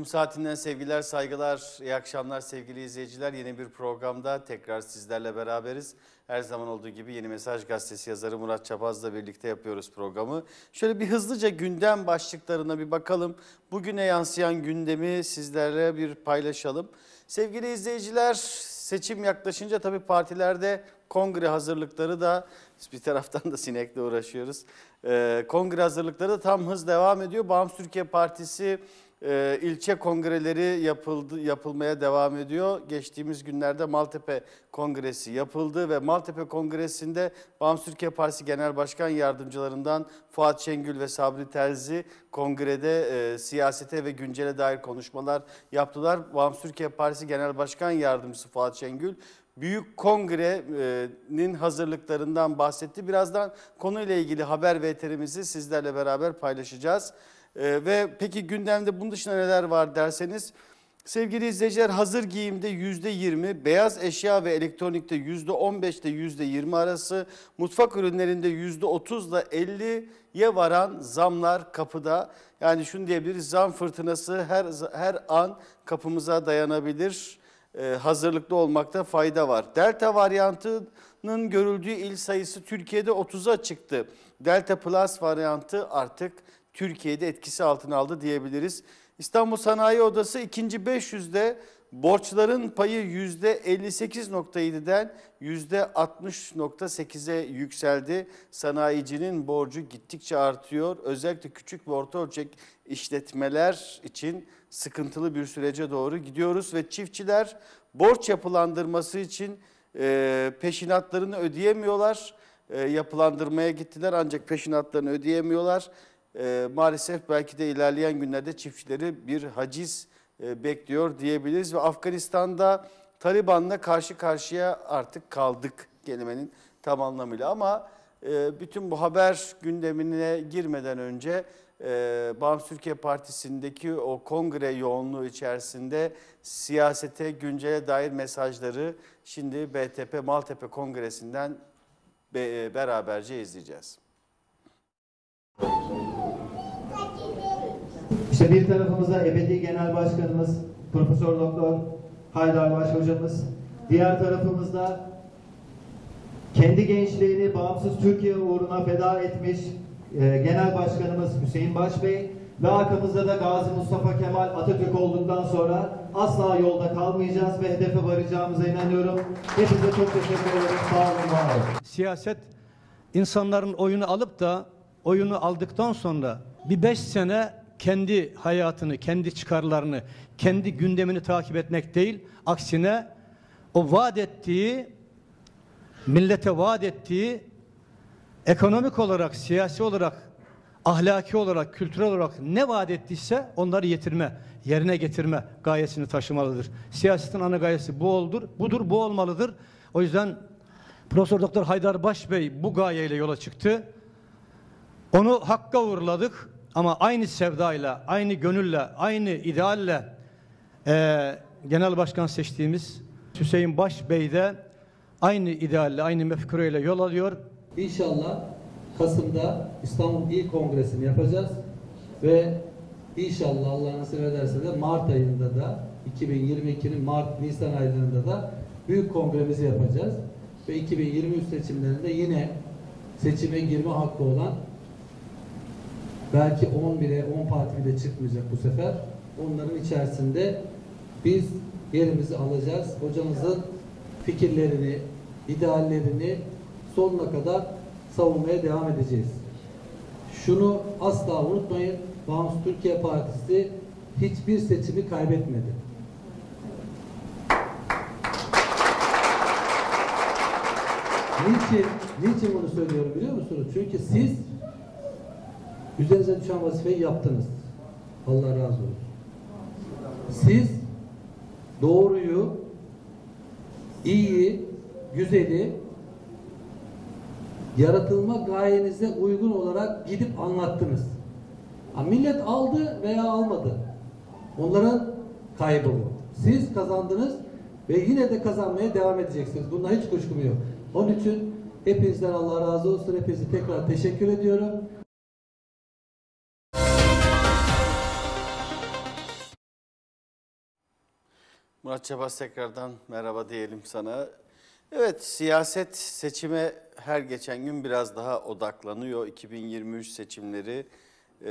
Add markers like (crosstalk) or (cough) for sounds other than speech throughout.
Kum saatinden sevgiler, saygılar, iyi akşamlar sevgili izleyiciler. Yeni bir programda tekrar sizlerle beraberiz. Her zaman olduğu gibi Yeni Mesaj Gazetesi yazarı Murat Çapaz'la birlikte yapıyoruz programı. Şöyle bir hızlıca gündem başlıklarına bir bakalım. Bugüne yansıyan gündemi sizlerle bir paylaşalım. Sevgili izleyiciler, seçim yaklaşınca tabii partilerde kongre hazırlıkları da bir taraftan da sinekle uğraşıyoruz. Ee, kongre hazırlıkları da tam hız devam ediyor. Bağımsız Türkiye Partisi e, ilçe kongreleri yapıldı, yapılmaya devam ediyor. Geçtiğimiz günlerde Maltepe Kongresi yapıldı ve Maltepe Kongresi'nde Bağımsız Türkiye Partisi Genel Başkan Yardımcılarından Fuat Çengül ve Sabri Terzi kongrede e, siyasete ve güncele dair konuşmalar yaptılar. Bağımsız Türkiye Partisi Genel Başkan Yardımcısı Fuat Çengül Büyük Kongre'nin hazırlıklarından bahsetti. Birazdan konuyla ilgili haber ve eterimizi sizlerle beraber paylaşacağız. Ee, ve peki gündemde bunun dışında neler var derseniz sevgili izleyiciler hazır giyimde yüzde yirmi beyaz eşya ve elektronikte yüzde %15 ile yüzde yirmi arası, mutfak ürünlerinde yüzde otuzla elliye varan zamlar kapıda. Yani şunu diyebiliriz zam fırtınası her her an kapımıza dayanabilir. Ee, hazırlıklı olmakta fayda var. Delta varyantının görüldüğü il sayısı Türkiye'de 30'a çıktı. Delta Plus varyantı artık Türkiye'de etkisi altına aldı diyebiliriz. İstanbul Sanayi Odası ikinci 500'de borçların payı %58.7'den %60.8'e yükseldi. Sanayicinin borcu gittikçe artıyor. Özellikle küçük ve orta ölçek işletmeler için sıkıntılı bir sürece doğru gidiyoruz ve çiftçiler borç yapılandırması için e, peşinatlarını ödeyemiyorlar. E, yapılandırmaya gittiler ancak peşinatlarını ödeyemiyorlar e, maalesef belki de ilerleyen günlerde çiftçileri bir haciz e, bekliyor diyebiliriz. Ve Afganistan'da Taliban'la karşı karşıya artık kaldık kelimenin tam anlamıyla. Ama e, bütün bu haber gündemine girmeden önce e, Bağımsız Türkiye Partisi'ndeki o kongre yoğunluğu içerisinde siyasete, güncele dair mesajları şimdi BTP Maltepe Kongresi'nden be, e, beraberce izleyeceğiz. İşte bir tarafımızda ebedi genel başkanımız Profesör Doktor Haydar Baş hocamız. Diğer tarafımızda kendi gençliğini bağımsız Türkiye uğruna feda etmiş e, genel başkanımız Hüseyin Baş Bey ve arkamızda da Gazi Mustafa Kemal Atatürk olduktan sonra asla yolda kalmayacağız ve hedefe varacağımıza inanıyorum. Hepinize çok teşekkür ederim. Sağ olun, var olun. Siyaset insanların oyunu alıp da oyunu aldıktan sonra bir beş sene kendi hayatını, kendi çıkarlarını, kendi gündemini takip etmek değil, aksine o vaat ettiği, millete vaat ettiği ekonomik olarak, siyasi olarak, ahlaki olarak, kültürel olarak ne vaat ettiyse onları yetirme, yerine getirme gayesini taşımalıdır. Siyasetin ana gayesi bu oldur, budur, bu olmalıdır. O yüzden Profesör Doktor Haydar Baş Bey bu gayeyle yola çıktı. Onu hakka uğurladık. Ama aynı sevdayla, aynı gönülle, aynı idealle e, genel başkan seçtiğimiz Hüseyin Başbey de aynı idealle, aynı mefkureyle yol alıyor. İnşallah Kasım'da İstanbul İl Kongresi'ni yapacağız ve inşallah Allah nasip ederse de Mart ayında da 2022'nin Mart Nisan aylarında da büyük kongremizi yapacağız ve 2023 seçimlerinde yine seçime girme hakkı olan belki 11'e 10 parti bile çıkmayacak bu sefer. Onların içerisinde biz yerimizi alacağız. Hocamızın fikirlerini, ideallerini sonuna kadar savunmaya devam edeceğiz. Şunu asla unutmayın. Bağımsız Türkiye Partisi hiçbir seçimi kaybetmedi. Niçin, niçin bunu söylüyorum biliyor musunuz? Çünkü siz Üzerinize düşen vazifeyi yaptınız. Allah razı olsun. Siz doğruyu, iyi, güzeli yaratılma gayenize uygun olarak gidip anlattınız. Ha, millet aldı veya almadı. Onların kaybı bu. Siz kazandınız ve yine de kazanmaya devam edeceksiniz. Bundan hiç kuşkum yok. Onun için hepinizden Allah razı olsun. Hepinizi tekrar teşekkür ediyorum. Murat Çabas tekrardan merhaba diyelim sana. Evet siyaset seçime her geçen gün biraz daha odaklanıyor. 2023 seçimleri e,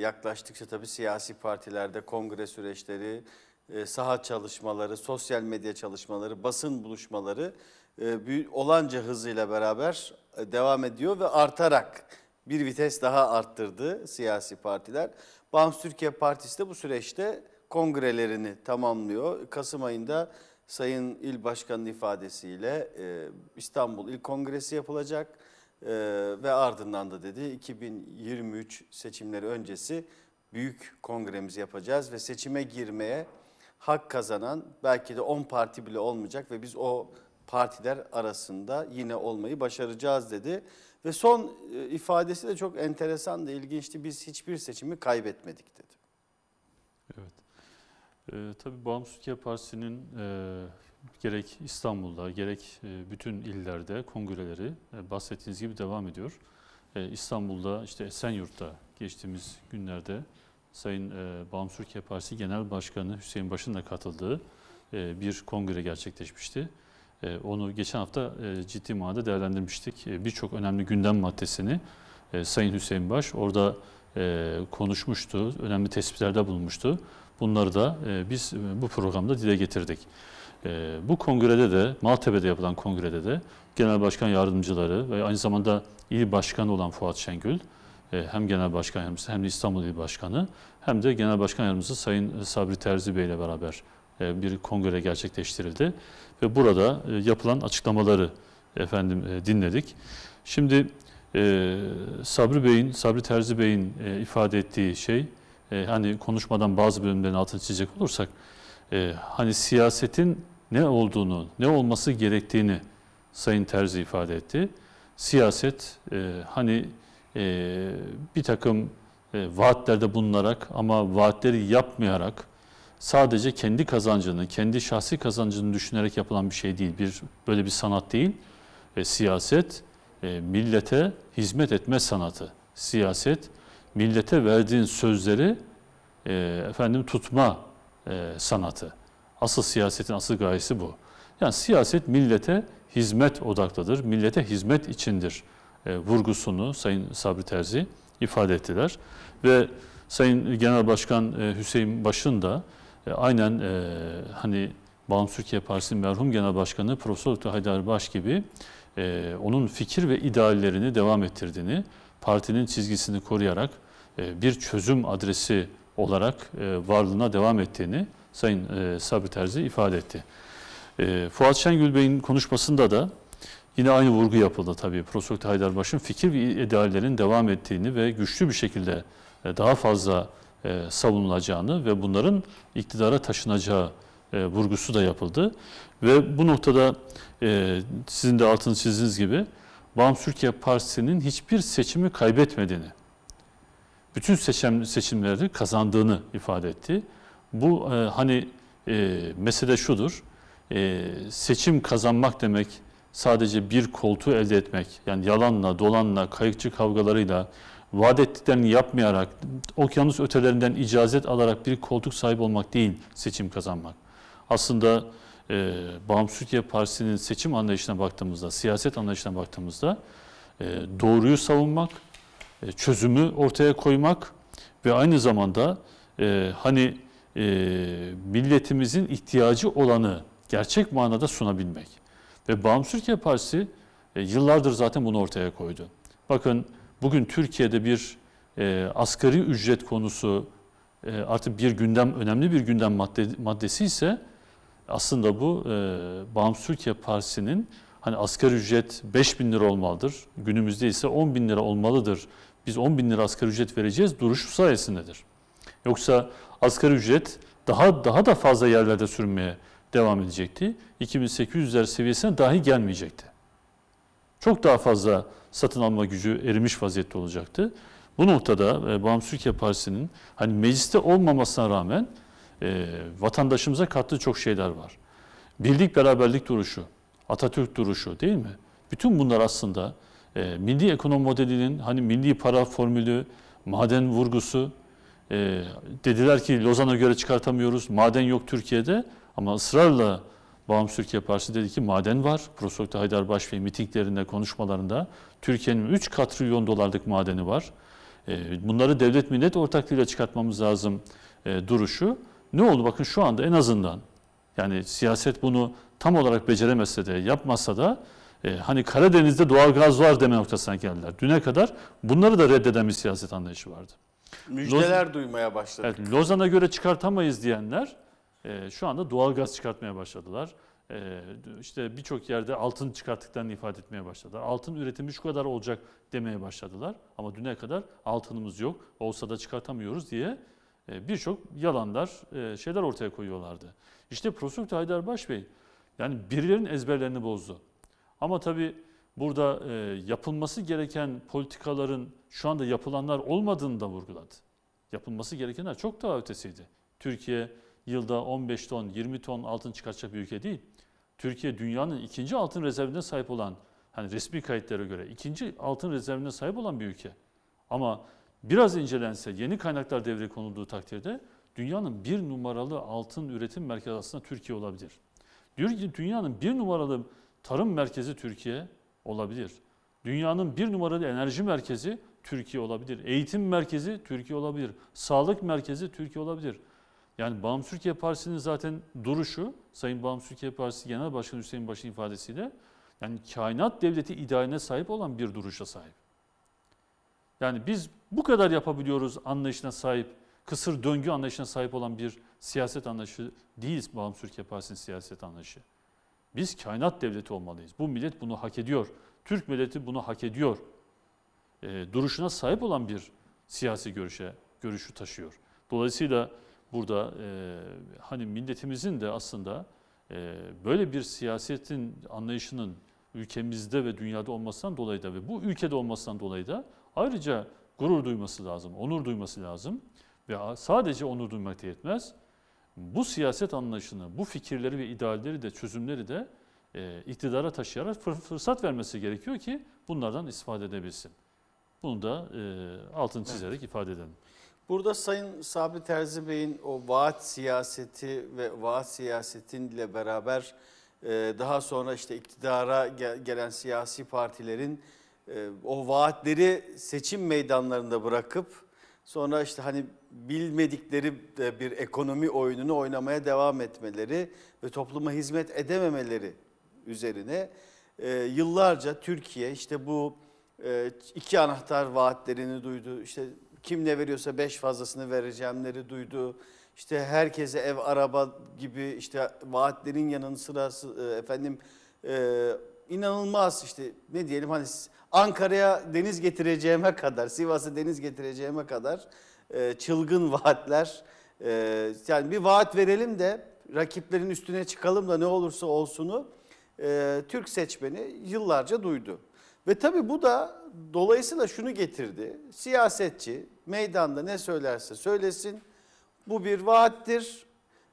yaklaştıkça tabii siyasi partilerde kongre süreçleri, e, saha çalışmaları, sosyal medya çalışmaları, basın buluşmaları e, olanca hızıyla beraber e, devam ediyor ve artarak bir vites daha arttırdı siyasi partiler. Bağımsız Türkiye Partisi de bu süreçte kongrelerini tamamlıyor. Kasım ayında Sayın İl Başkanı'nın ifadesiyle e, İstanbul İl Kongresi yapılacak e, ve ardından da dedi 2023 seçimleri öncesi büyük kongremizi yapacağız ve seçime girmeye hak kazanan belki de 10 parti bile olmayacak ve biz o partiler arasında yine olmayı başaracağız dedi. Ve son e, ifadesi de çok enteresan da ilginçti. Biz hiçbir seçimi kaybetmedik dedi. E, tabii Bağımsız Türkiye Partisi'nin e, gerek İstanbul'da gerek e, bütün illerde kongreleri e, bahsettiğiniz gibi devam ediyor. E, İstanbul'da işte Esenyurt'ta geçtiğimiz günlerde Sayın e, Bağımsız Türkiye Partisi Genel Başkanı Hüseyin Baş'ın da katıldığı e, bir kongre gerçekleşmişti. E, onu geçen hafta e, ciddi manada değerlendirmiştik. E, Birçok önemli gündem maddesini e, Sayın Hüseyin Baş orada e, konuşmuştu, önemli tespitlerde bulunmuştu. Bunları da e, biz e, bu programda dile getirdik. E, bu kongrede de, Maltepe'de yapılan kongrede de Genel Başkan Yardımcıları ve aynı zamanda il başkanı olan Fuat Şengül, hem Genel Başkan Yardımcısı hem de İstanbul İl Başkanı hem de Genel Başkan Yardımcısı Sayın Sabri Terzi Bey ile beraber bir kongre gerçekleştirildi. Ve burada yapılan açıklamaları efendim dinledik. Şimdi Sabri Bey'in, Sabri Terzi Bey'in ifade ettiği şey e, hani konuşmadan bazı bölümlerin altını çizecek olursak e, hani siyasetin ne olduğunu, ne olması gerektiğini Sayın Terzi ifade etti. Siyaset e, hani e, bir takım e, vaatlerde bulunarak ama vaatleri yapmayarak sadece kendi kazancını, kendi şahsi kazancını düşünerek yapılan bir şey değil. Bir böyle bir sanat değil. E, siyaset e, millete hizmet etme sanatı. Siyaset millete verdiğin sözleri e, efendim tutma e, sanatı. Asıl siyasetin asıl gayesi bu. Yani siyaset millete hizmet odaklıdır, millete hizmet içindir e, vurgusunu Sayın Sabri Terzi ifade ettiler. Ve Sayın Genel Başkan e, Hüseyin Baş'ın da e, aynen e, hani Bağımsız Türkiye Partisi'nin merhum Genel Başkanı Profesör Dr. Haydar Baş gibi e, onun fikir ve ideallerini devam ettirdiğini, partinin çizgisini koruyarak e, bir çözüm adresi olarak e, varlığına devam ettiğini Sayın e, Sabri Terzi ifade etti. Fuat Şengül Bey'in konuşmasında da yine aynı vurgu yapıldı tabii. Profesör Haydarbaş'ın fikir ve ideallerin devam ettiğini ve güçlü bir şekilde daha fazla savunulacağını ve bunların iktidara taşınacağı vurgusu da yapıldı. Ve bu noktada sizin de altını çizdiğiniz gibi Bağımsız Türkiye Partisi'nin hiçbir seçimi kaybetmediğini, bütün seçim, seçimleri kazandığını ifade etti. Bu e, hani e, mesele şudur, e, seçim kazanmak demek sadece bir koltuğu elde etmek, yani yalanla, dolanla, kayıkçı kavgalarıyla, vaat ettiklerini yapmayarak, okyanus ötelerinden icazet alarak bir koltuk sahibi olmak değil, seçim kazanmak. Aslında e, Bağımsız Türkiye Partisi'nin seçim anlayışına baktığımızda, siyaset anlayışına baktığımızda e, doğruyu savunmak, e, çözümü ortaya koymak ve aynı zamanda e, hani e, milletimizin ihtiyacı olanı gerçek manada sunabilmek. Ve Bağımsız Türkiye Partisi e, yıllardır zaten bunu ortaya koydu. Bakın bugün Türkiye'de bir e, asgari ücret konusu e, artık bir gündem önemli bir gündem madde, maddesi ise aslında bu e, Bağımsız Türkiye Partisi'nin hani asgari ücret 5 bin lira olmalıdır. Günümüzde ise 10 bin lira olmalıdır biz 10 bin lira asgari ücret vereceğiz duruşu sayesindedir. Yoksa asgari ücret daha daha da fazla yerlerde sürmeye devam edecekti. 2800'ler seviyesine dahi gelmeyecekti. Çok daha fazla satın alma gücü erimiş vaziyette olacaktı. Bu noktada e, Bağımsız Türkiye Partisi'nin hani mecliste olmamasına rağmen e, vatandaşımıza kattığı çok şeyler var. Birlik beraberlik duruşu, Atatürk duruşu değil mi? Bütün bunlar aslında e, milli ekonomi modelinin hani milli para formülü, maden vurgusu, e, dediler ki Lozan'a göre çıkartamıyoruz, maden yok Türkiye'de ama ısrarla Bağımsız Türkiye Partisi dedi ki maden var. Prosokta Haydar Başbey mitinglerinde, konuşmalarında Türkiye'nin 3 katrilyon dolarlık madeni var. E, bunları devlet millet ortaklığıyla çıkartmamız lazım e, duruşu. Ne oldu? Bakın şu anda en azından yani siyaset bunu tam olarak beceremezse de yapmasa da e, hani Karadeniz'de doğal gaz var deme noktasına geldiler. Düne kadar bunları da reddeden bir siyaset anlayışı vardı. Müjdeler Loz duymaya başladık. Evet, Lozan'a göre çıkartamayız diyenler e, şu anda doğal gaz çıkartmaya başladılar. E, işte birçok yerde altın çıkarttıklarını ifade etmeye başladılar. Altın üretimi şu kadar olacak demeye başladılar. Ama düne kadar altınımız yok, olsa da çıkartamıyoruz diye e, birçok yalanlar, e, şeyler ortaya koyuyorlardı. İşte Profesör Haydar Baş Bey yani birilerinin ezberlerini bozdu. Ama tabii burada e, yapılması gereken politikaların şu anda yapılanlar olmadığını da vurguladı. Yapılması gerekenler çok daha ötesiydi. Türkiye yılda 15 ton, 20 ton altın çıkartacak bir ülke değil. Türkiye dünyanın ikinci altın rezervine sahip olan, hani resmi kayıtlara göre ikinci altın rezervine sahip olan bir ülke. Ama biraz incelense, yeni kaynaklar devreye konulduğu takdirde dünyanın bir numaralı altın üretim merkezi aslında Türkiye olabilir. Dünyanın bir numaralı tarım merkezi Türkiye olabilir. Dünyanın bir numaralı enerji merkezi Türkiye olabilir. Eğitim merkezi Türkiye olabilir. Sağlık merkezi Türkiye olabilir. Yani Bağımsız Türkiye Partisi'nin zaten duruşu, Sayın Bağımsız Türkiye Partisi Genel Başkanı Hüseyin Baş'ın ifadesiyle, yani kainat devleti idealine sahip olan bir duruşa sahip. Yani biz bu kadar yapabiliyoruz anlayışına sahip, kısır döngü anlayışına sahip olan bir siyaset anlayışı değiliz Bağımsız Türkiye Partisi'nin siyaset anlayışı. Biz kainat devleti olmalıyız. Bu millet bunu hak ediyor. Türk milleti bunu hak ediyor. E, duruşuna sahip olan bir siyasi görüşe görüşü taşıyor. Dolayısıyla burada e, hani milletimizin de aslında e, böyle bir siyasetin anlayışının ülkemizde ve dünyada olmasından dolayı da ve bu ülkede olmasından dolayı da ayrıca gurur duyması lazım, onur duyması lazım. Ve sadece onur duymak da yetmez bu siyaset anlayışını, bu fikirleri ve idealleri de çözümleri de e, iktidara taşıyarak fırsat vermesi gerekiyor ki bunlardan istifade edebilsin. Bunu da e, altını çizerek evet. ifade edelim. Burada Sayın Sabri Terzi Bey'in o vaat siyaseti ve vaat siyasetinle beraber e, daha sonra işte iktidara gelen siyasi partilerin e, o vaatleri seçim meydanlarında bırakıp sonra işte hani bilmedikleri e, bir ekonomi oyununu oynamaya devam etmeleri ve topluma hizmet edememeleri üzerine e, yıllarca Türkiye işte bu e, iki anahtar vaatlerini duydu. İşte kim ne veriyorsa beş fazlasını vereceğimleri duydu. İşte herkese ev, araba gibi işte vaatlerin yanın sırası e, efendim e, inanılmaz işte ne diyelim hani Ankara'ya deniz getireceğime kadar, Sivas'a deniz getireceğime kadar e, çılgın (laughs) vaatler. E, yani bir vaat verelim de rakiplerin üstüne çıkalım da ne olursa olsunu e, Türk seçmeni yıllarca duydu. Ve tabii bu da dolayısıyla şunu getirdi. Siyasetçi meydanda ne söylerse söylesin bu bir vaattir.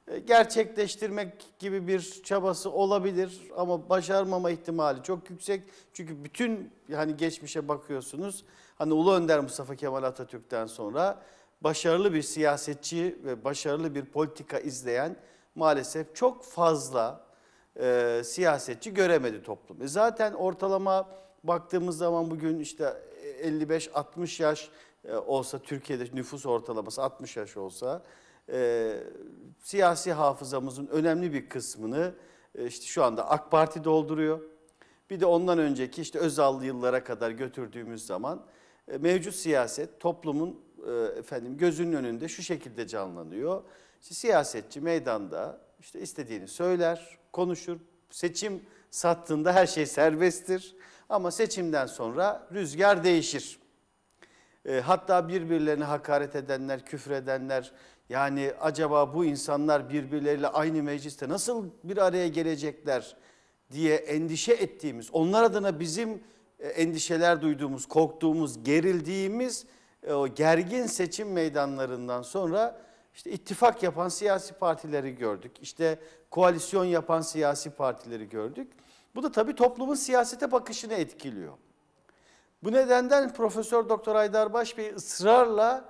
E, gerçekleştirmek gibi bir çabası olabilir ama başarmama ihtimali çok yüksek. Çünkü bütün hani geçmişe bakıyorsunuz. Hani Ulu Önder Mustafa Kemal Atatürk'ten sonra başarılı bir siyasetçi ve başarılı bir politika izleyen maalesef çok fazla e, siyasetçi göremedi toplum. E zaten ortalama baktığımız zaman bugün işte 55-60 yaş e, olsa Türkiye'de nüfus ortalaması 60 yaş olsa e, siyasi hafızamızın önemli bir kısmını e, işte şu anda AK Parti dolduruyor. Bir de ondan önceki işte Özallı yıllara kadar götürdüğümüz zaman e, mevcut siyaset toplumun e, efendim gözünün önünde şu şekilde canlanıyor. İşte siyasetçi meydanda işte istediğini söyler, konuşur. Seçim sattığında her şey serbesttir. Ama seçimden sonra rüzgar değişir. E, hatta birbirlerine hakaret edenler, küfredenler yani acaba bu insanlar birbirleriyle aynı mecliste nasıl bir araya gelecekler diye endişe ettiğimiz, onlar adına bizim e, endişeler duyduğumuz, korktuğumuz, gerildiğimiz e, o gergin seçim meydanlarından sonra işte ittifak yapan siyasi partileri gördük. İşte koalisyon yapan siyasi partileri gördük. Bu da tabii toplumun siyasete bakışını etkiliyor. Bu nedenden Profesör Doktor Aydar Baş Bey ısrarla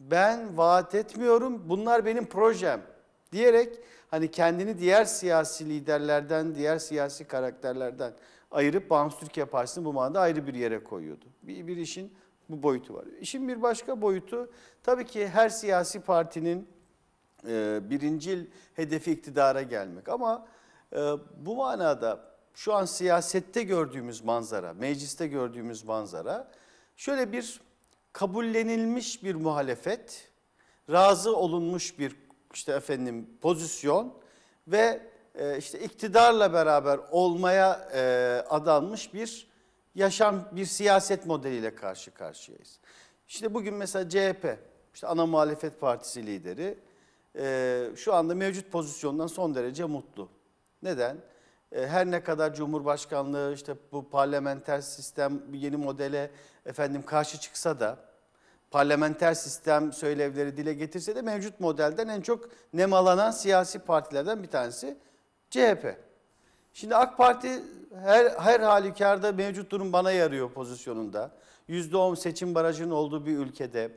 ben vaat etmiyorum bunlar benim projem diyerek hani kendini diğer siyasi liderlerden, diğer siyasi karakterlerden ayırıp Bağımsız Türkiye Partisi'ni bu manada ayrı bir yere koyuyordu. Bir, bir işin bu boyutu var. İşin bir başka boyutu tabii ki her siyasi partinin e, birincil hedefi iktidara gelmek. Ama e, bu manada şu an siyasette gördüğümüz manzara, mecliste gördüğümüz manzara şöyle bir kabullenilmiş bir muhalefet, razı olunmuş bir işte efendim pozisyon ve e, işte iktidarla beraber olmaya e, adanmış bir yaşam bir siyaset modeliyle karşı karşıyayız. İşte bugün mesela CHP, işte ana muhalefet partisi lideri e, şu anda mevcut pozisyondan son derece mutlu. Neden? E, her ne kadar Cumhurbaşkanlığı işte bu parlamenter sistem yeni modele efendim karşı çıksa da parlamenter sistem söylevleri dile getirse de mevcut modelden en çok nemalanan siyasi partilerden bir tanesi CHP. Şimdi AK Parti her, her halükarda mevcut durum bana yarıyor pozisyonunda. %10 seçim barajının olduğu bir ülkede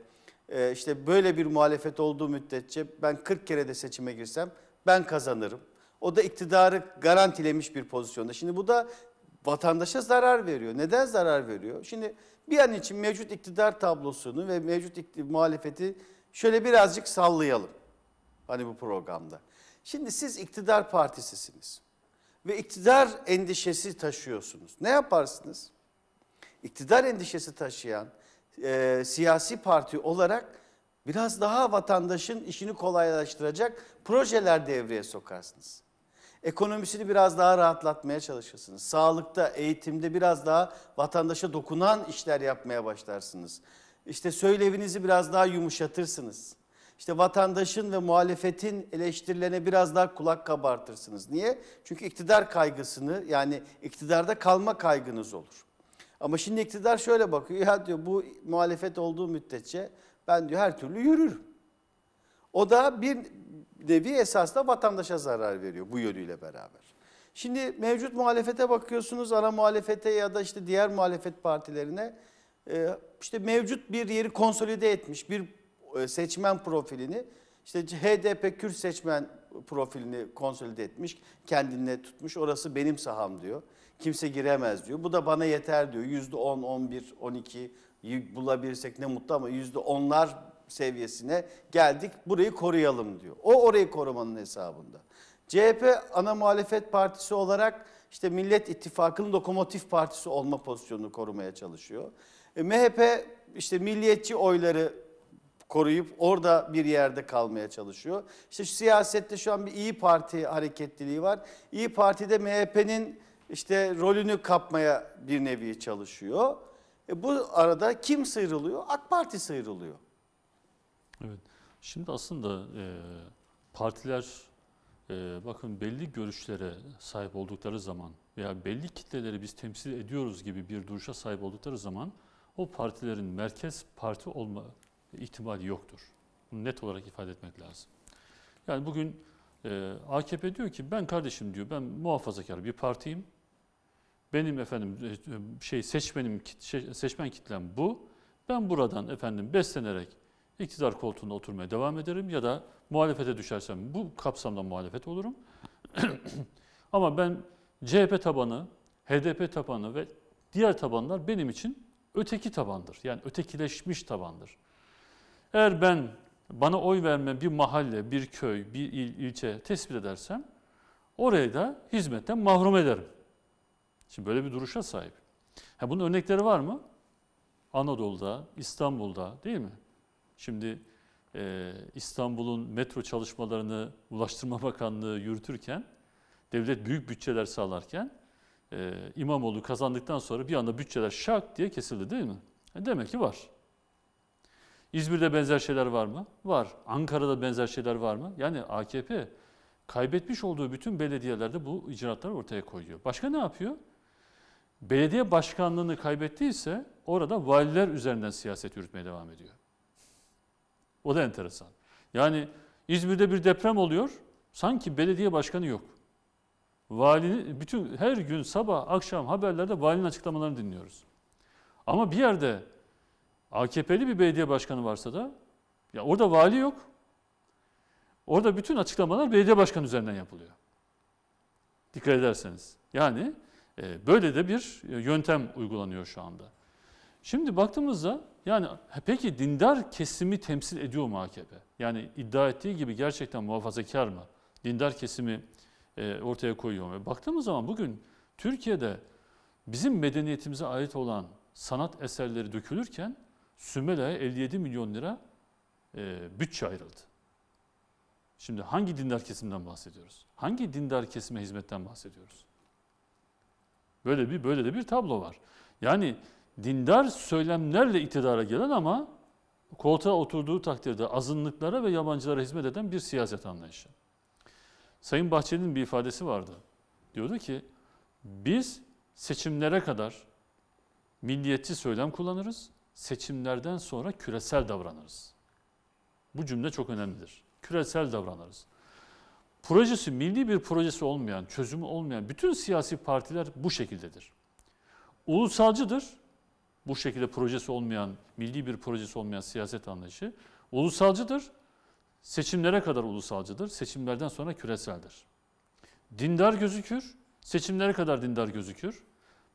e, işte böyle bir muhalefet olduğu müddetçe ben 40 kere de seçime girsem ben kazanırım. O da iktidarı garantilemiş bir pozisyonda. Şimdi bu da vatandaşa zarar veriyor. Neden zarar veriyor? Şimdi bir an için mevcut iktidar tablosunu ve mevcut muhalefeti şöyle birazcık sallayalım. Hani bu programda. Şimdi siz iktidar partisisiniz ve iktidar endişesi taşıyorsunuz. Ne yaparsınız? İktidar endişesi taşıyan e, siyasi parti olarak biraz daha vatandaşın işini kolaylaştıracak projeler devreye sokarsınız. Ekonomisini biraz daha rahatlatmaya çalışırsınız. Sağlıkta, eğitimde biraz daha vatandaşa dokunan işler yapmaya başlarsınız. İşte söylevinizi biraz daha yumuşatırsınız işte vatandaşın ve muhalefetin eleştirilerine biraz daha kulak kabartırsınız. Niye? Çünkü iktidar kaygısını yani iktidarda kalma kaygınız olur. Ama şimdi iktidar şöyle bakıyor ya diyor bu muhalefet olduğu müddetçe ben diyor her türlü yürürüm. O da bir devi esasla vatandaşa zarar veriyor bu yönüyle beraber. Şimdi mevcut muhalefete bakıyorsunuz ana muhalefete ya da işte diğer muhalefet partilerine işte mevcut bir yeri konsolide etmiş bir e, seçmen profilini işte HDP Kürt seçmen profilini konsolide etmiş, kendine tutmuş. Orası benim saham diyor. Kimse giremez diyor. Bu da bana yeter diyor. Yüzde 10, 11, 12 bulabilirsek ne mutlu ama yüzde onlar seviyesine geldik. Burayı koruyalım diyor. O orayı korumanın hesabında. CHP ana muhalefet partisi olarak işte Millet İttifakı'nın lokomotif partisi olma pozisyonunu korumaya çalışıyor. E, MHP işte milliyetçi oyları koruyup orada bir yerde kalmaya çalışıyor. İşte şu siyasette şu an bir İyi Parti hareketliliği var. İyi Parti'de MHP'nin işte rolünü kapmaya bir nevi çalışıyor. E bu arada kim sıyrılıyor? AK Parti sıyrılıyor. Evet. Şimdi aslında e, partiler e, bakın belli görüşlere sahip oldukları zaman veya belli kitleleri biz temsil ediyoruz gibi bir duruşa sahip oldukları zaman o partilerin merkez parti olma itibari yoktur. Bunu net olarak ifade etmek lazım. Yani bugün e, AKP diyor ki ben kardeşim diyor ben muhafazakar bir partiyim. Benim efendim e, e, şey seçmenim şey, seçmen kitlem bu. Ben buradan efendim beslenerek iktidar koltuğunda oturmaya devam ederim ya da muhalefete düşersem bu kapsamda muhalefet olurum. (clears throat) Ama ben CHP tabanı, HDP tabanı ve diğer tabanlar benim için öteki tabandır. Yani ötekileşmiş tabandır. Eğer ben bana oy verme bir mahalle, bir köy, bir il, ilçe tespit edersem orayı da hizmetten mahrum ederim. Şimdi böyle bir duruşa sahip. Ha, bunun örnekleri var mı? Anadolu'da, İstanbul'da değil mi? Şimdi e, İstanbul'un metro çalışmalarını Ulaştırma Bakanlığı yürütürken, devlet büyük bütçeler sağlarken e, İmamoğlu kazandıktan sonra bir anda bütçeler şak diye kesildi değil mi? E, demek ki var. İzmir'de benzer şeyler var mı? Var. Ankara'da benzer şeyler var mı? Yani AKP kaybetmiş olduğu bütün belediyelerde bu icraatları ortaya koyuyor. Başka ne yapıyor? Belediye başkanlığını kaybettiyse orada valiler üzerinden siyaset yürütmeye devam ediyor. O da enteresan. Yani İzmir'de bir deprem oluyor. Sanki belediye başkanı yok. Vali bütün her gün sabah akşam haberlerde valinin açıklamalarını dinliyoruz. Ama bir yerde AKP'li bir belediye başkanı varsa da ya orada vali yok. Orada bütün açıklamalar belediye başkanı üzerinden yapılıyor. Dikkat ederseniz. Yani e, böyle de bir e, yöntem uygulanıyor şu anda. Şimdi baktığımızda yani peki dindar kesimi temsil ediyor mu AKP? Yani iddia ettiği gibi gerçekten muhafazakar mı? Dindar kesimi e, ortaya koyuyor mu? Baktığımız zaman bugün Türkiye'de bizim medeniyetimize ait olan sanat eserleri dökülürken Sümela'ya 57 milyon lira e, bütçe ayrıldı. Şimdi hangi dindar kesimden bahsediyoruz? Hangi dindar kesime hizmetten bahsediyoruz? Böyle bir böyle de bir tablo var. Yani dindar söylemlerle iktidara gelen ama koltuğa oturduğu takdirde azınlıklara ve yabancılara hizmet eden bir siyaset anlayışı. Sayın Bahçeli'nin bir ifadesi vardı. Diyordu ki biz seçimlere kadar milliyetçi söylem kullanırız seçimlerden sonra küresel davranırız. Bu cümle çok önemlidir. Küresel davranırız. Projesi, milli bir projesi olmayan, çözümü olmayan bütün siyasi partiler bu şekildedir. Ulusalcıdır. Bu şekilde projesi olmayan, milli bir projesi olmayan siyaset anlayışı. Ulusalcıdır. Seçimlere kadar ulusalcıdır. Seçimlerden sonra küreseldir. Dindar gözükür. Seçimlere kadar dindar gözükür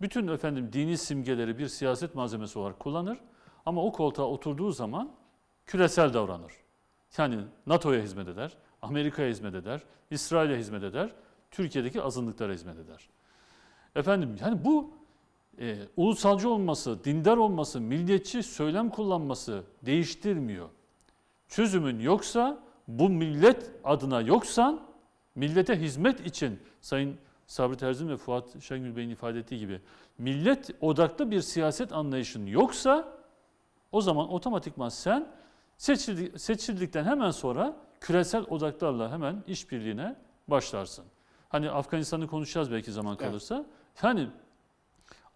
bütün efendim dini simgeleri bir siyaset malzemesi olarak kullanır ama o koltuğa oturduğu zaman küresel davranır. Yani NATO'ya hizmet eder, Amerika'ya hizmet eder, İsrail'e hizmet eder, Türkiye'deki azınlıklara hizmet eder. Efendim yani bu e, ulusalcı olması, dindar olması, milliyetçi söylem kullanması değiştirmiyor. Çözümün yoksa, bu millet adına yoksan, millete hizmet için Sayın Sabri Terzin ve Fuat Şengül Bey'in ifade ettiği gibi millet odaklı bir siyaset anlayışın yoksa o zaman otomatikman sen seçildi, seçildikten hemen sonra küresel odaklarla hemen işbirliğine başlarsın. Hani Afganistan'ı konuşacağız belki zaman kalırsa. Evet. Yani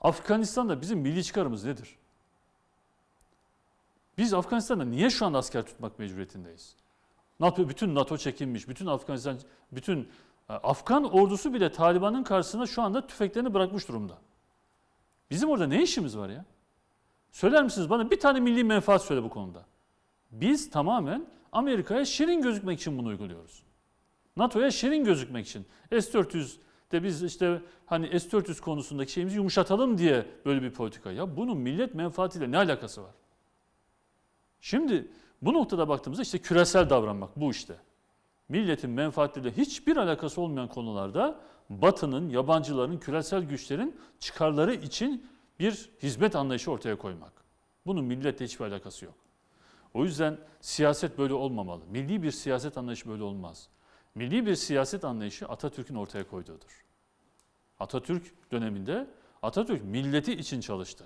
Afganistan'da bizim milli çıkarımız nedir? Biz Afganistan'da niye şu an asker tutmak mecburiyetindeyiz? NATO bütün NATO çekilmiş, bütün Afganistan, bütün Afgan ordusu bile Taliban'ın karşısına şu anda tüfeklerini bırakmış durumda. Bizim orada ne işimiz var ya? Söyler misiniz bana bir tane milli menfaat söyle bu konuda. Biz tamamen Amerika'ya şirin gözükmek için bunu uyguluyoruz. NATO'ya şirin gözükmek için. s 400 de biz işte hani S-400 konusundaki şeyimizi yumuşatalım diye böyle bir politika. Ya bunun millet menfaatiyle ne alakası var? Şimdi bu noktada baktığımızda işte küresel davranmak bu işte milletin menfaatleriyle hiçbir alakası olmayan konularda batının, yabancıların, küresel güçlerin çıkarları için bir hizmet anlayışı ortaya koymak. Bunun milletle hiçbir alakası yok. O yüzden siyaset böyle olmamalı. Milli bir siyaset anlayışı böyle olmaz. Milli bir siyaset anlayışı Atatürk'ün ortaya koyduğudur. Atatürk döneminde Atatürk milleti için çalıştı.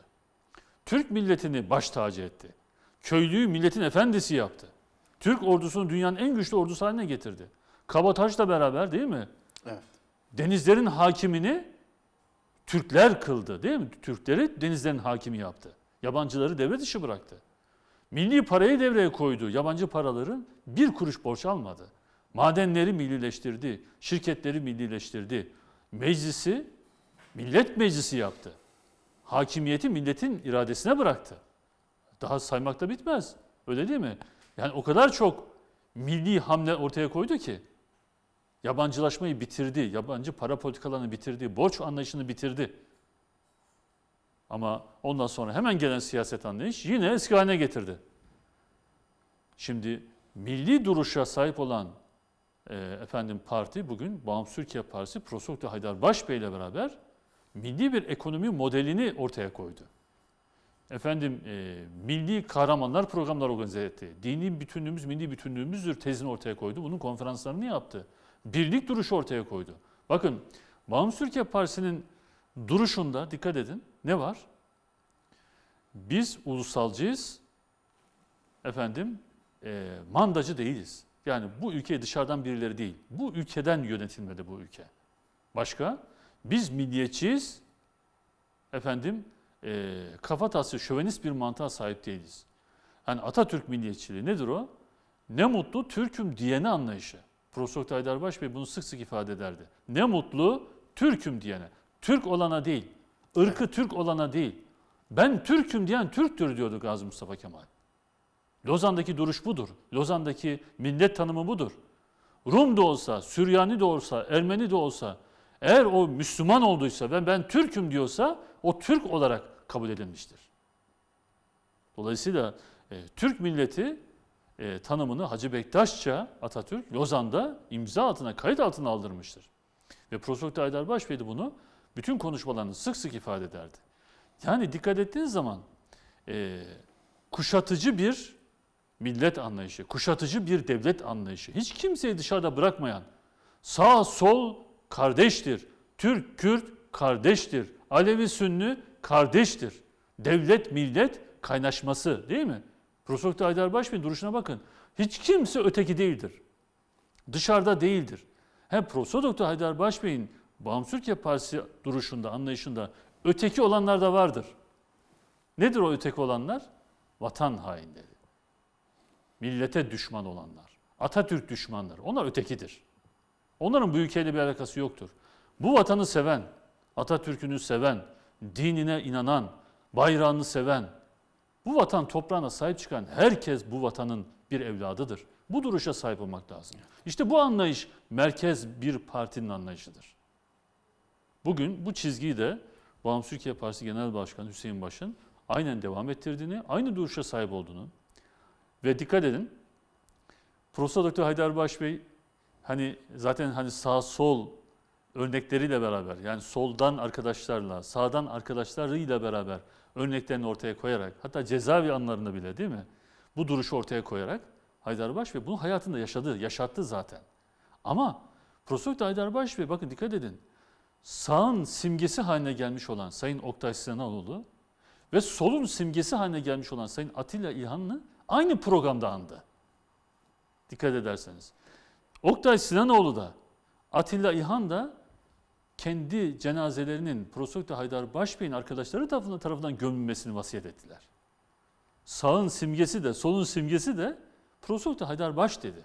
Türk milletini baş tacı etti. Köylüyü milletin efendisi yaptı. Türk ordusunu dünyanın en güçlü ordusu haline getirdi. Kabataş'la beraber değil mi? Evet. Denizlerin hakimini Türkler kıldı değil mi? Türkleri denizlerin hakimi yaptı. Yabancıları devre dışı bıraktı. Milli parayı devreye koydu. Yabancı paraların bir kuruş borç almadı. Madenleri millileştirdi. Şirketleri millileştirdi. Meclisi millet meclisi yaptı. Hakimiyeti milletin iradesine bıraktı. Daha saymakla bitmez. Öyle değil mi? Yani o kadar çok milli hamle ortaya koydu ki yabancılaşmayı bitirdi, yabancı para politikalarını bitirdi, borç anlayışını bitirdi. Ama ondan sonra hemen gelen siyaset anlayış yine eski haline getirdi. Şimdi milli duruşa sahip olan e, efendim parti bugün Bağımsız Türkiye Partisi Prosokta Haydar Başbey ile beraber milli bir ekonomi modelini ortaya koydu efendim e, milli kahramanlar programları organize etti. Dini bütünlüğümüz, milli bütünlüğümüzdür tezini ortaya koydu. Bunun konferanslarını yaptı. Birlik duruşu ortaya koydu. Bakın Bağımsız Türkiye Partisi'nin duruşunda dikkat edin ne var? Biz ulusalcıyız, efendim e, mandacı değiliz. Yani bu ülke dışarıdan birileri değil. Bu ülkeden yönetilmedi bu ülke. Başka? Biz milliyetçiyiz, efendim e, kafatası şövenist bir mantığa sahip değiliz. Yani Atatürk milliyetçiliği nedir o? Ne mutlu Türk'üm diyene anlayışı. Profesör Oktay Darbaş Bey bunu sık sık ifade ederdi. Ne mutlu Türk'üm diyene. Türk olana değil, ırkı Türk olana değil. Ben Türk'üm diyen Türk'tür diyordu Gazi Mustafa Kemal. Lozan'daki duruş budur. Lozan'daki millet tanımı budur. Rum da olsa, Süryani de olsa, Ermeni de olsa, eğer o Müslüman olduysa ben ben Türk'üm diyorsa o Türk olarak kabul edilmiştir. Dolayısıyla e, Türk milleti e, tanımını Hacı Bektaşça Atatürk Lozan'da imza altına, kayıt altına aldırmıştır. Ve Profesör Aydar Başbeyli bunu bütün konuşmalarını sık sık ifade ederdi. Yani dikkat ettiğiniz zaman e, kuşatıcı bir millet anlayışı, kuşatıcı bir devlet anlayışı, hiç kimseyi dışarıda bırakmayan, sağ sol kardeştir. Türk, Kürt kardeştir. Alevi, Sünni kardeştir. Devlet, millet kaynaşması değil mi? Prof. Dr. Aydar Başbey'in duruşuna bakın. Hiç kimse öteki değildir. Dışarıda değildir. Hem Prof. Dr. Haydar Başbey'in Bağımsız Türkiye Partisi duruşunda, anlayışında öteki olanlar da vardır. Nedir o öteki olanlar? Vatan hainleri. Millete düşman olanlar. Atatürk düşmanları. Onlar ötekidir. Onların bu ülkeyle bir alakası yoktur. Bu vatanı seven, Atatürk'ünü seven, dinine inanan, bayrağını seven, bu vatan toprağına sahip çıkan herkes bu vatanın bir evladıdır. Bu duruşa sahip olmak lazım. İşte bu anlayış merkez bir partinin anlayışıdır. Bugün bu çizgiyi de Bağımsız Türkiye Partisi Genel Başkanı Hüseyin Baş'ın aynen devam ettirdiğini, aynı duruşa sahip olduğunu ve dikkat edin Profesör Dr. Haydar Baş Bey hani zaten hani sağ sol örnekleriyle beraber yani soldan arkadaşlarla, sağdan arkadaşlarıyla beraber örneklerini ortaya koyarak hatta cezaevi anlarında bile değil mi? Bu duruşu ortaya koyarak Haydarbaş ve bunu hayatında yaşadı, yaşattı zaten. Ama Profesör Haydarbaş ve bakın dikkat edin sağın simgesi haline gelmiş olan Sayın Oktay Sinanoğlu ve solun simgesi haline gelmiş olan Sayın Atilla İlhanlı aynı programda andı. Dikkat ederseniz. Oktay Sinanoğlu da, Atilla İhan da kendi cenazelerinin Prosokte Haydar Başbey'in arkadaşları tarafından, tarafından gömülmesini vasiyet ettiler. Sağın simgesi de, solun simgesi de Prosokte Haydar Baş dedi.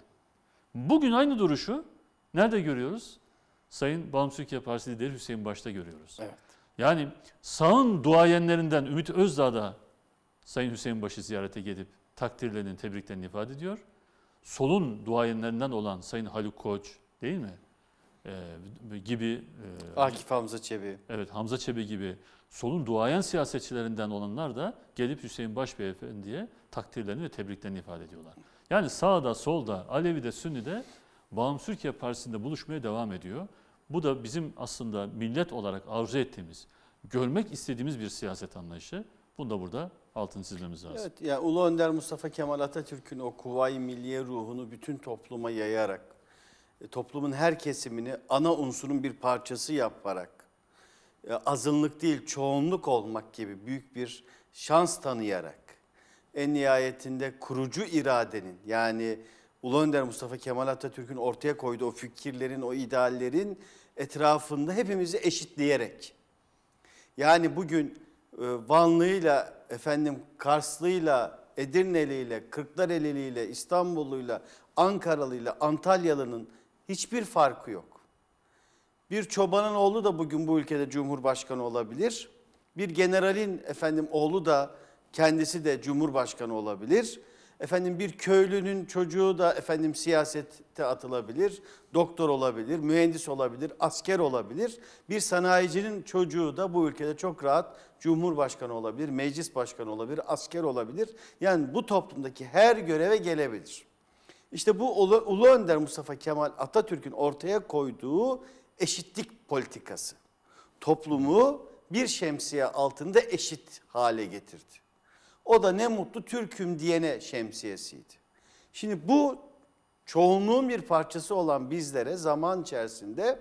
Bugün aynı duruşu nerede görüyoruz? Sayın Bağımsız Ülke Partisi lideri Hüseyin Baş'ta görüyoruz. Evet. Yani sağın duayenlerinden Ümit Özdağ da Sayın Hüseyin Baş'ı ziyarete gelip takdirlerinin, tebriklerini ifade ediyor solun duayenlerinden olan Sayın Haluk Koç değil mi? Ee, gibi. E, Akif Hamza Çebi. Evet Hamza Çebi gibi solun duayen siyasetçilerinden olanlar da gelip Hüseyin Baş Beyefendi'ye takdirlerini ve tebriklerini ifade ediyorlar. Yani sağda, solda, Alevi de Alevi'de, de Bağımsız Türkiye Partisi'nde buluşmaya devam ediyor. Bu da bizim aslında millet olarak arzu ettiğimiz, görmek istediğimiz bir siyaset anlayışı. Bunu da burada altını çizmemiz lazım. Evet, ya yani Ulu Önder Mustafa Kemal Atatürk'ün o kuvayi milliye ruhunu bütün topluma yayarak, e, toplumun her kesimini ana unsurun bir parçası yaparak, e, azınlık değil çoğunluk olmak gibi büyük bir şans tanıyarak, en nihayetinde kurucu iradenin yani Ulu Önder Mustafa Kemal Atatürk'ün ortaya koyduğu o fikirlerin, o ideallerin etrafında hepimizi eşitleyerek. Yani bugün e, Vanlıyla, efendim Karslıyla, Edirneliyle, Kırklareliliyle, İstanbulluyla, Ankaralıyla, Antalyalının hiçbir farkı yok. Bir çobanın oğlu da bugün bu ülkede cumhurbaşkanı olabilir. Bir generalin efendim oğlu da kendisi de cumhurbaşkanı olabilir. Efendim bir köylünün çocuğu da efendim siyasete atılabilir, doktor olabilir, mühendis olabilir, asker olabilir. Bir sanayicinin çocuğu da bu ülkede çok rahat cumhurbaşkanı olabilir, meclis başkanı olabilir, asker olabilir. Yani bu toplumdaki her göreve gelebilir. İşte bu Ulu Önder Mustafa Kemal Atatürk'ün ortaya koyduğu eşitlik politikası. Toplumu bir şemsiye altında eşit hale getirdi. O da ne mutlu Türk'üm diyene şemsiyesiydi. Şimdi bu çoğunluğun bir parçası olan bizlere zaman içerisinde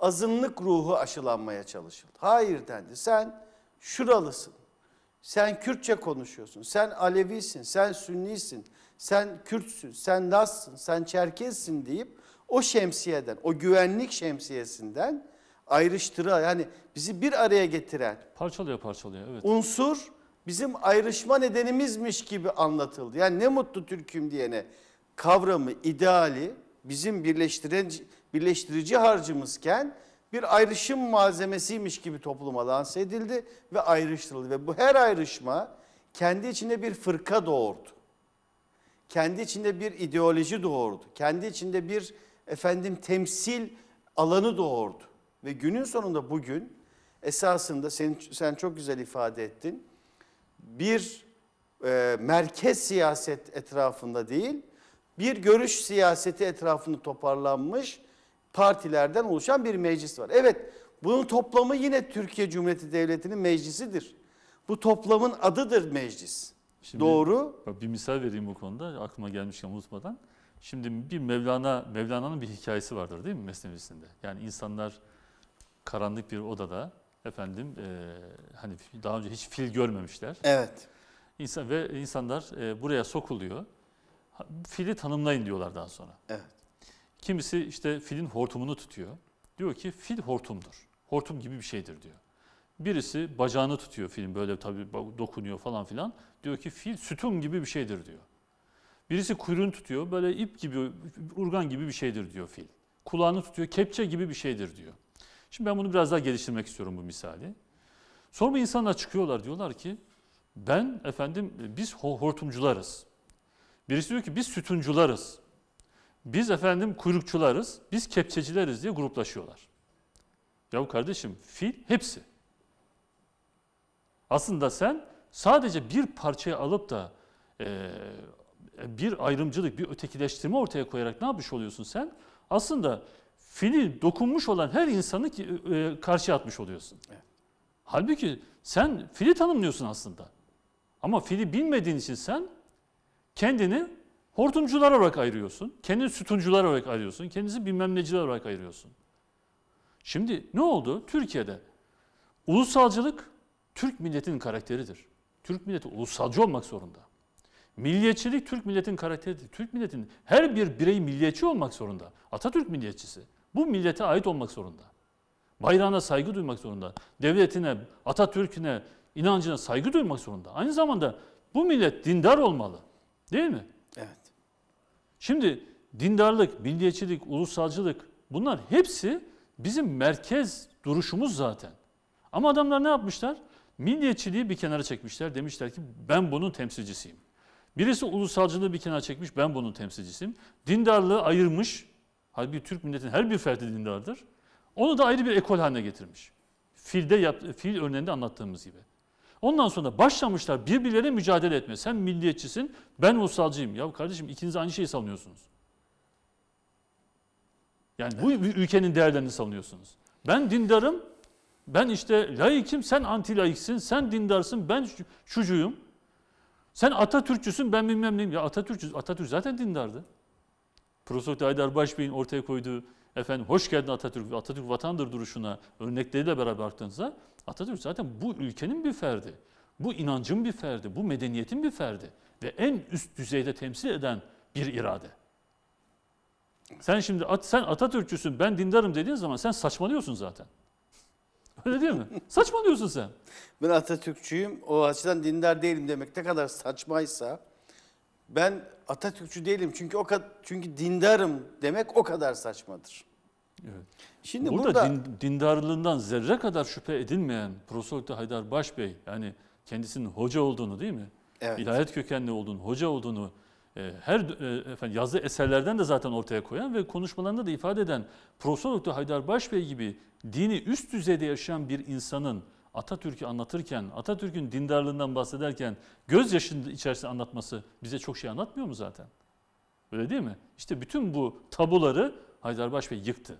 azınlık ruhu aşılanmaya çalışıldı. Hayır dendi sen şuralısın, sen Kürtçe konuşuyorsun, sen Alevisin, sen Sünnisin, sen Kürtsün, sen Lazsın, sen Çerkezsin deyip o şemsiyeden, o güvenlik şemsiyesinden ayrıştıra yani bizi bir araya getiren parçalıyor parçalıyor evet. unsur bizim ayrışma nedenimizmiş gibi anlatıldı. Yani ne mutlu Türk'üm diyene kavramı, ideali bizim birleştirici, birleştirici harcımızken bir ayrışım malzemesiymiş gibi topluma lanse edildi ve ayrıştırıldı. Ve bu her ayrışma kendi içinde bir fırka doğurdu. Kendi içinde bir ideoloji doğurdu. Kendi içinde bir efendim temsil alanı doğurdu. Ve günün sonunda bugün esasında sen, sen çok güzel ifade ettin bir e, merkez siyaset etrafında değil, bir görüş siyaseti etrafında toparlanmış partilerden oluşan bir meclis var. Evet bunun toplamı yine Türkiye Cumhuriyeti Devleti'nin meclisidir. Bu toplamın adıdır meclis. Şimdi, Doğru. Bir misal vereyim bu konuda aklıma gelmişken unutmadan. Şimdi bir Mevlana, Mevlana'nın bir hikayesi vardır değil mi Mesnevisinde? Yani insanlar karanlık bir odada Efendim e, hani daha önce hiç fil görmemişler. Evet. İnsan ve insanlar e, buraya sokuluyor. Fili tanımlayın diyorlar daha sonra. Evet. Kimisi işte filin hortumunu tutuyor. Diyor ki fil hortumdur. Hortum gibi bir şeydir diyor. Birisi bacağını tutuyor filin böyle tabii dokunuyor falan filan. Diyor ki fil sütun gibi bir şeydir diyor. Birisi kuyruğunu tutuyor böyle ip gibi, urgan gibi bir şeydir diyor fil. Kulağını tutuyor kepçe gibi bir şeydir diyor. Şimdi ben bunu biraz daha geliştirmek istiyorum bu misali. Sonra insanlar çıkıyorlar diyorlar ki ben efendim biz hortumcularız. Birisi diyor ki biz sütuncularız. Biz efendim kuyrukçularız, biz kepçecileriz diye gruplaşıyorlar. Yahu kardeşim fil hepsi. Aslında sen sadece bir parçayı alıp da e, bir ayrımcılık, bir ötekileştirme ortaya koyarak ne yapmış oluyorsun sen? Aslında fiili dokunmuş olan her insanı e, e, karşıya atmış oluyorsun. Halbuki sen fili tanımlıyorsun aslında. Ama fili bilmediğin için sen kendini hortumcular olarak ayırıyorsun. Kendini sütuncular olarak ayırıyorsun. Kendisi bilmem neciler olarak ayırıyorsun. Şimdi ne oldu? Türkiye'de ulusalcılık Türk milletinin karakteridir. Türk milleti ulusalcı olmak zorunda. Milliyetçilik Türk milletinin karakteridir. Türk milletinin her bir birey milliyetçi olmak zorunda. Atatürk milliyetçisi. Bu millete ait olmak zorunda. Bayrağına saygı duymak zorunda. Devletine, Atatürk'üne, inancına saygı duymak zorunda. Aynı zamanda bu millet dindar olmalı. Değil mi? Evet. Şimdi dindarlık, milliyetçilik, ulusalcılık bunlar hepsi bizim merkez duruşumuz zaten. Ama adamlar ne yapmışlar? Milliyetçiliği bir kenara çekmişler. Demişler ki ben bunun temsilcisiyim. Birisi ulusalcılığı bir kenara çekmiş ben bunun temsilcisiyim. Dindarlığı ayırmış Halbuki Türk milletinin her bir ferdi dindardır. Onu da ayrı bir ekol haline getirmiş. Filde yap, fiil örneğinde anlattığımız gibi. Ondan sonra başlamışlar birbirleriyle mücadele etme. Sen milliyetçisin, ben ulusalcıyım. Ya kardeşim ikiniz aynı şeyi savunuyorsunuz. Yani bu ülkenin değerlerini savunuyorsunuz. Ben dindarım, ben işte laikim, sen anti laiksin, sen dindarsın, ben çocuğum, Sen Atatürkçüsün, ben bilmem neyim. Ya Atatürkçüsün, Atatürk zaten dindardı. Profesör Aydar Başbey'in ortaya koyduğu efendim hoş geldin Atatürk ve Atatürk vatandır duruşuna örnekleriyle beraber baktığınızda Atatürk zaten bu ülkenin bir ferdi. Bu inancın bir ferdi, bu medeniyetin bir ferdi ve en üst düzeyde temsil eden bir irade. Sen şimdi at, sen Atatürkçüsün, ben dindarım dediğin zaman sen saçmalıyorsun zaten. (laughs) Öyle değil mi? Saçmalıyorsun sen. Ben Atatürkçüyüm, o açıdan dindar değilim demek ne kadar saçmaysa ben Atatürkçü değilim çünkü o çünkü dindarım demek o kadar saçmadır. Evet. Şimdi burada, burada din, dindarlığından zerre kadar şüphe edilmeyen Profesör Haydar Başbey yani kendisinin hoca olduğunu değil mi? Evet. İlahiyat kökenli olduğunu, hoca olduğunu e, her e, efendim yazdığı eserlerden de zaten ortaya koyan ve konuşmalarında da ifade eden Profesör Haydar Başbey gibi dini üst düzeyde yaşayan bir insanın Atatürk'ü anlatırken, Atatürk'ün dindarlığından bahsederken gözyaşının içerisinde anlatması bize çok şey anlatmıyor mu zaten? Öyle değil mi? İşte bütün bu tabuları Haydar Başbey yıktı.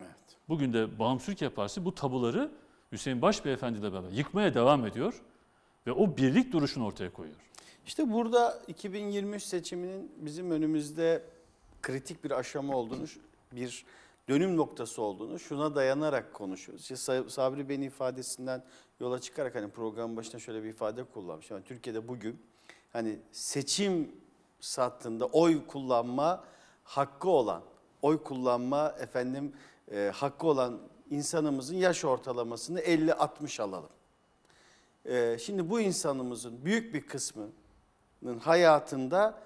Evet. Bugün de Bağımsız Türkiye Partisi bu tabuları Hüseyin Başbey Efendi ile beraber yıkmaya devam ediyor ve o birlik duruşunu ortaya koyuyor. İşte burada 2023 seçiminin bizim önümüzde kritik bir aşama olduğunu bir dönüm noktası olduğunu şuna dayanarak konuşuyoruz. İşte Sabri Bey'in ifadesinden yola çıkarak hani programın başına şöyle bir ifade kullanmış. Yani Türkiye'de bugün hani seçim sattığında oy kullanma hakkı olan, oy kullanma efendim e, hakkı olan insanımızın yaş ortalamasını 50-60 alalım. E, şimdi bu insanımızın büyük bir kısmının hayatında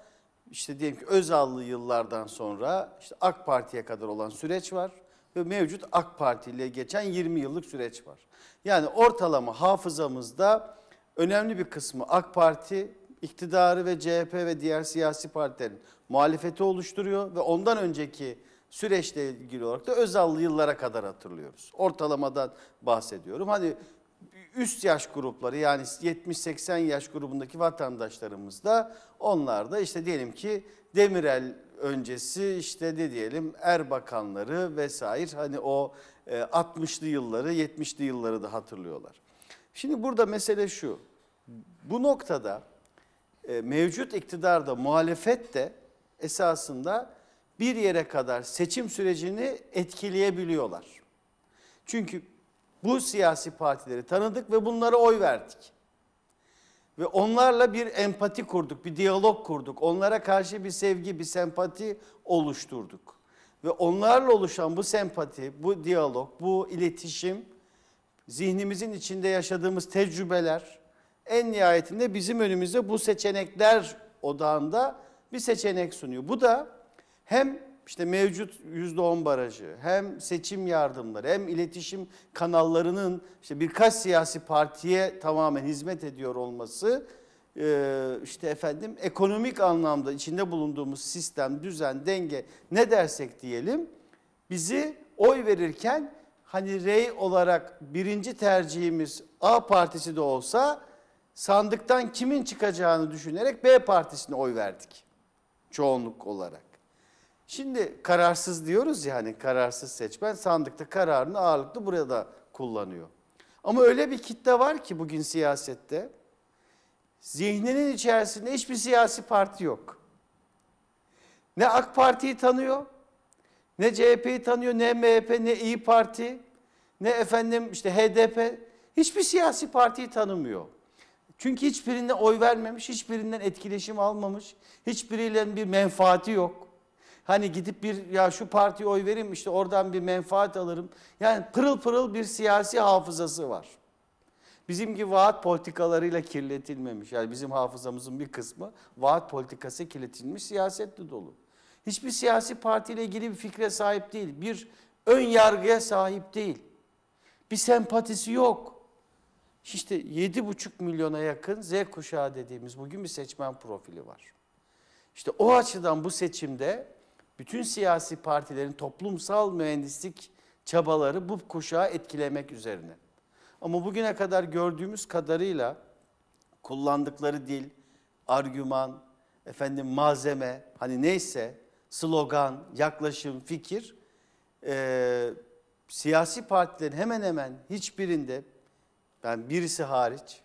işte diyelim ki Özallı yıllardan sonra işte AK Parti'ye kadar olan süreç var ve mevcut AK Parti ile geçen 20 yıllık süreç var. Yani ortalama hafızamızda önemli bir kısmı AK Parti iktidarı ve CHP ve diğer siyasi partilerin muhalefeti oluşturuyor ve ondan önceki süreçle ilgili olarak da Özallı yıllara kadar hatırlıyoruz. Ortalamadan bahsediyorum. Hani üst yaş grupları yani 70-80 yaş grubundaki vatandaşlarımız da onlar da işte diyelim ki Demirel öncesi işte ne diyelim Erbakanları vesaire hani o 60'lı e, yılları 70'li yılları da hatırlıyorlar. Şimdi burada mesele şu bu noktada e, mevcut iktidarda muhalefet de esasında bir yere kadar seçim sürecini etkileyebiliyorlar. Çünkü bu siyasi partileri tanıdık ve bunlara oy verdik. Ve onlarla bir empati kurduk, bir diyalog kurduk. Onlara karşı bir sevgi, bir sempati oluşturduk. Ve onlarla oluşan bu sempati, bu diyalog, bu iletişim, zihnimizin içinde yaşadığımız tecrübeler en nihayetinde bizim önümüzde bu seçenekler odağında bir seçenek sunuyor. Bu da hem işte mevcut yüzde on barajı hem seçim yardımları hem iletişim kanallarının işte birkaç siyasi partiye tamamen hizmet ediyor olması e, işte efendim ekonomik anlamda içinde bulunduğumuz sistem, düzen, denge ne dersek diyelim bizi oy verirken hani rey olarak birinci tercihimiz A partisi de olsa sandıktan kimin çıkacağını düşünerek B partisine oy verdik çoğunluk olarak. Şimdi kararsız diyoruz ya hani kararsız seçmen sandıkta kararını ağırlıklı burada kullanıyor. Ama öyle bir kitle var ki bugün siyasette zihninin içerisinde hiçbir siyasi parti yok. Ne AK Parti'yi tanıyor, ne CHP'yi tanıyor, ne MHP, ne İyi Parti, ne efendim işte HDP. Hiçbir siyasi partiyi tanımıyor. Çünkü hiçbirine oy vermemiş, hiçbirinden etkileşim almamış, hiçbiriyle bir menfaati yok. Hani gidip bir ya şu partiye oy vereyim işte oradan bir menfaat alırım. Yani pırıl pırıl bir siyasi hafızası var. Bizimki vaat politikalarıyla kirletilmemiş. Yani bizim hafızamızın bir kısmı vaat politikası kirletilmiş siyasetle dolu. Hiçbir siyasi partiyle ilgili bir fikre sahip değil. Bir ön yargıya sahip değil. Bir sempatisi yok. İşte 7,5 milyona yakın Z kuşağı dediğimiz bugün bir seçmen profili var. İşte o açıdan bu seçimde bütün siyasi partilerin toplumsal mühendislik çabaları bu kuşağı etkilemek üzerine. Ama bugüne kadar gördüğümüz kadarıyla kullandıkları dil, argüman, efendim malzeme, hani neyse slogan, yaklaşım, fikir e, siyasi partilerin hemen hemen hiçbirinde ben yani birisi hariç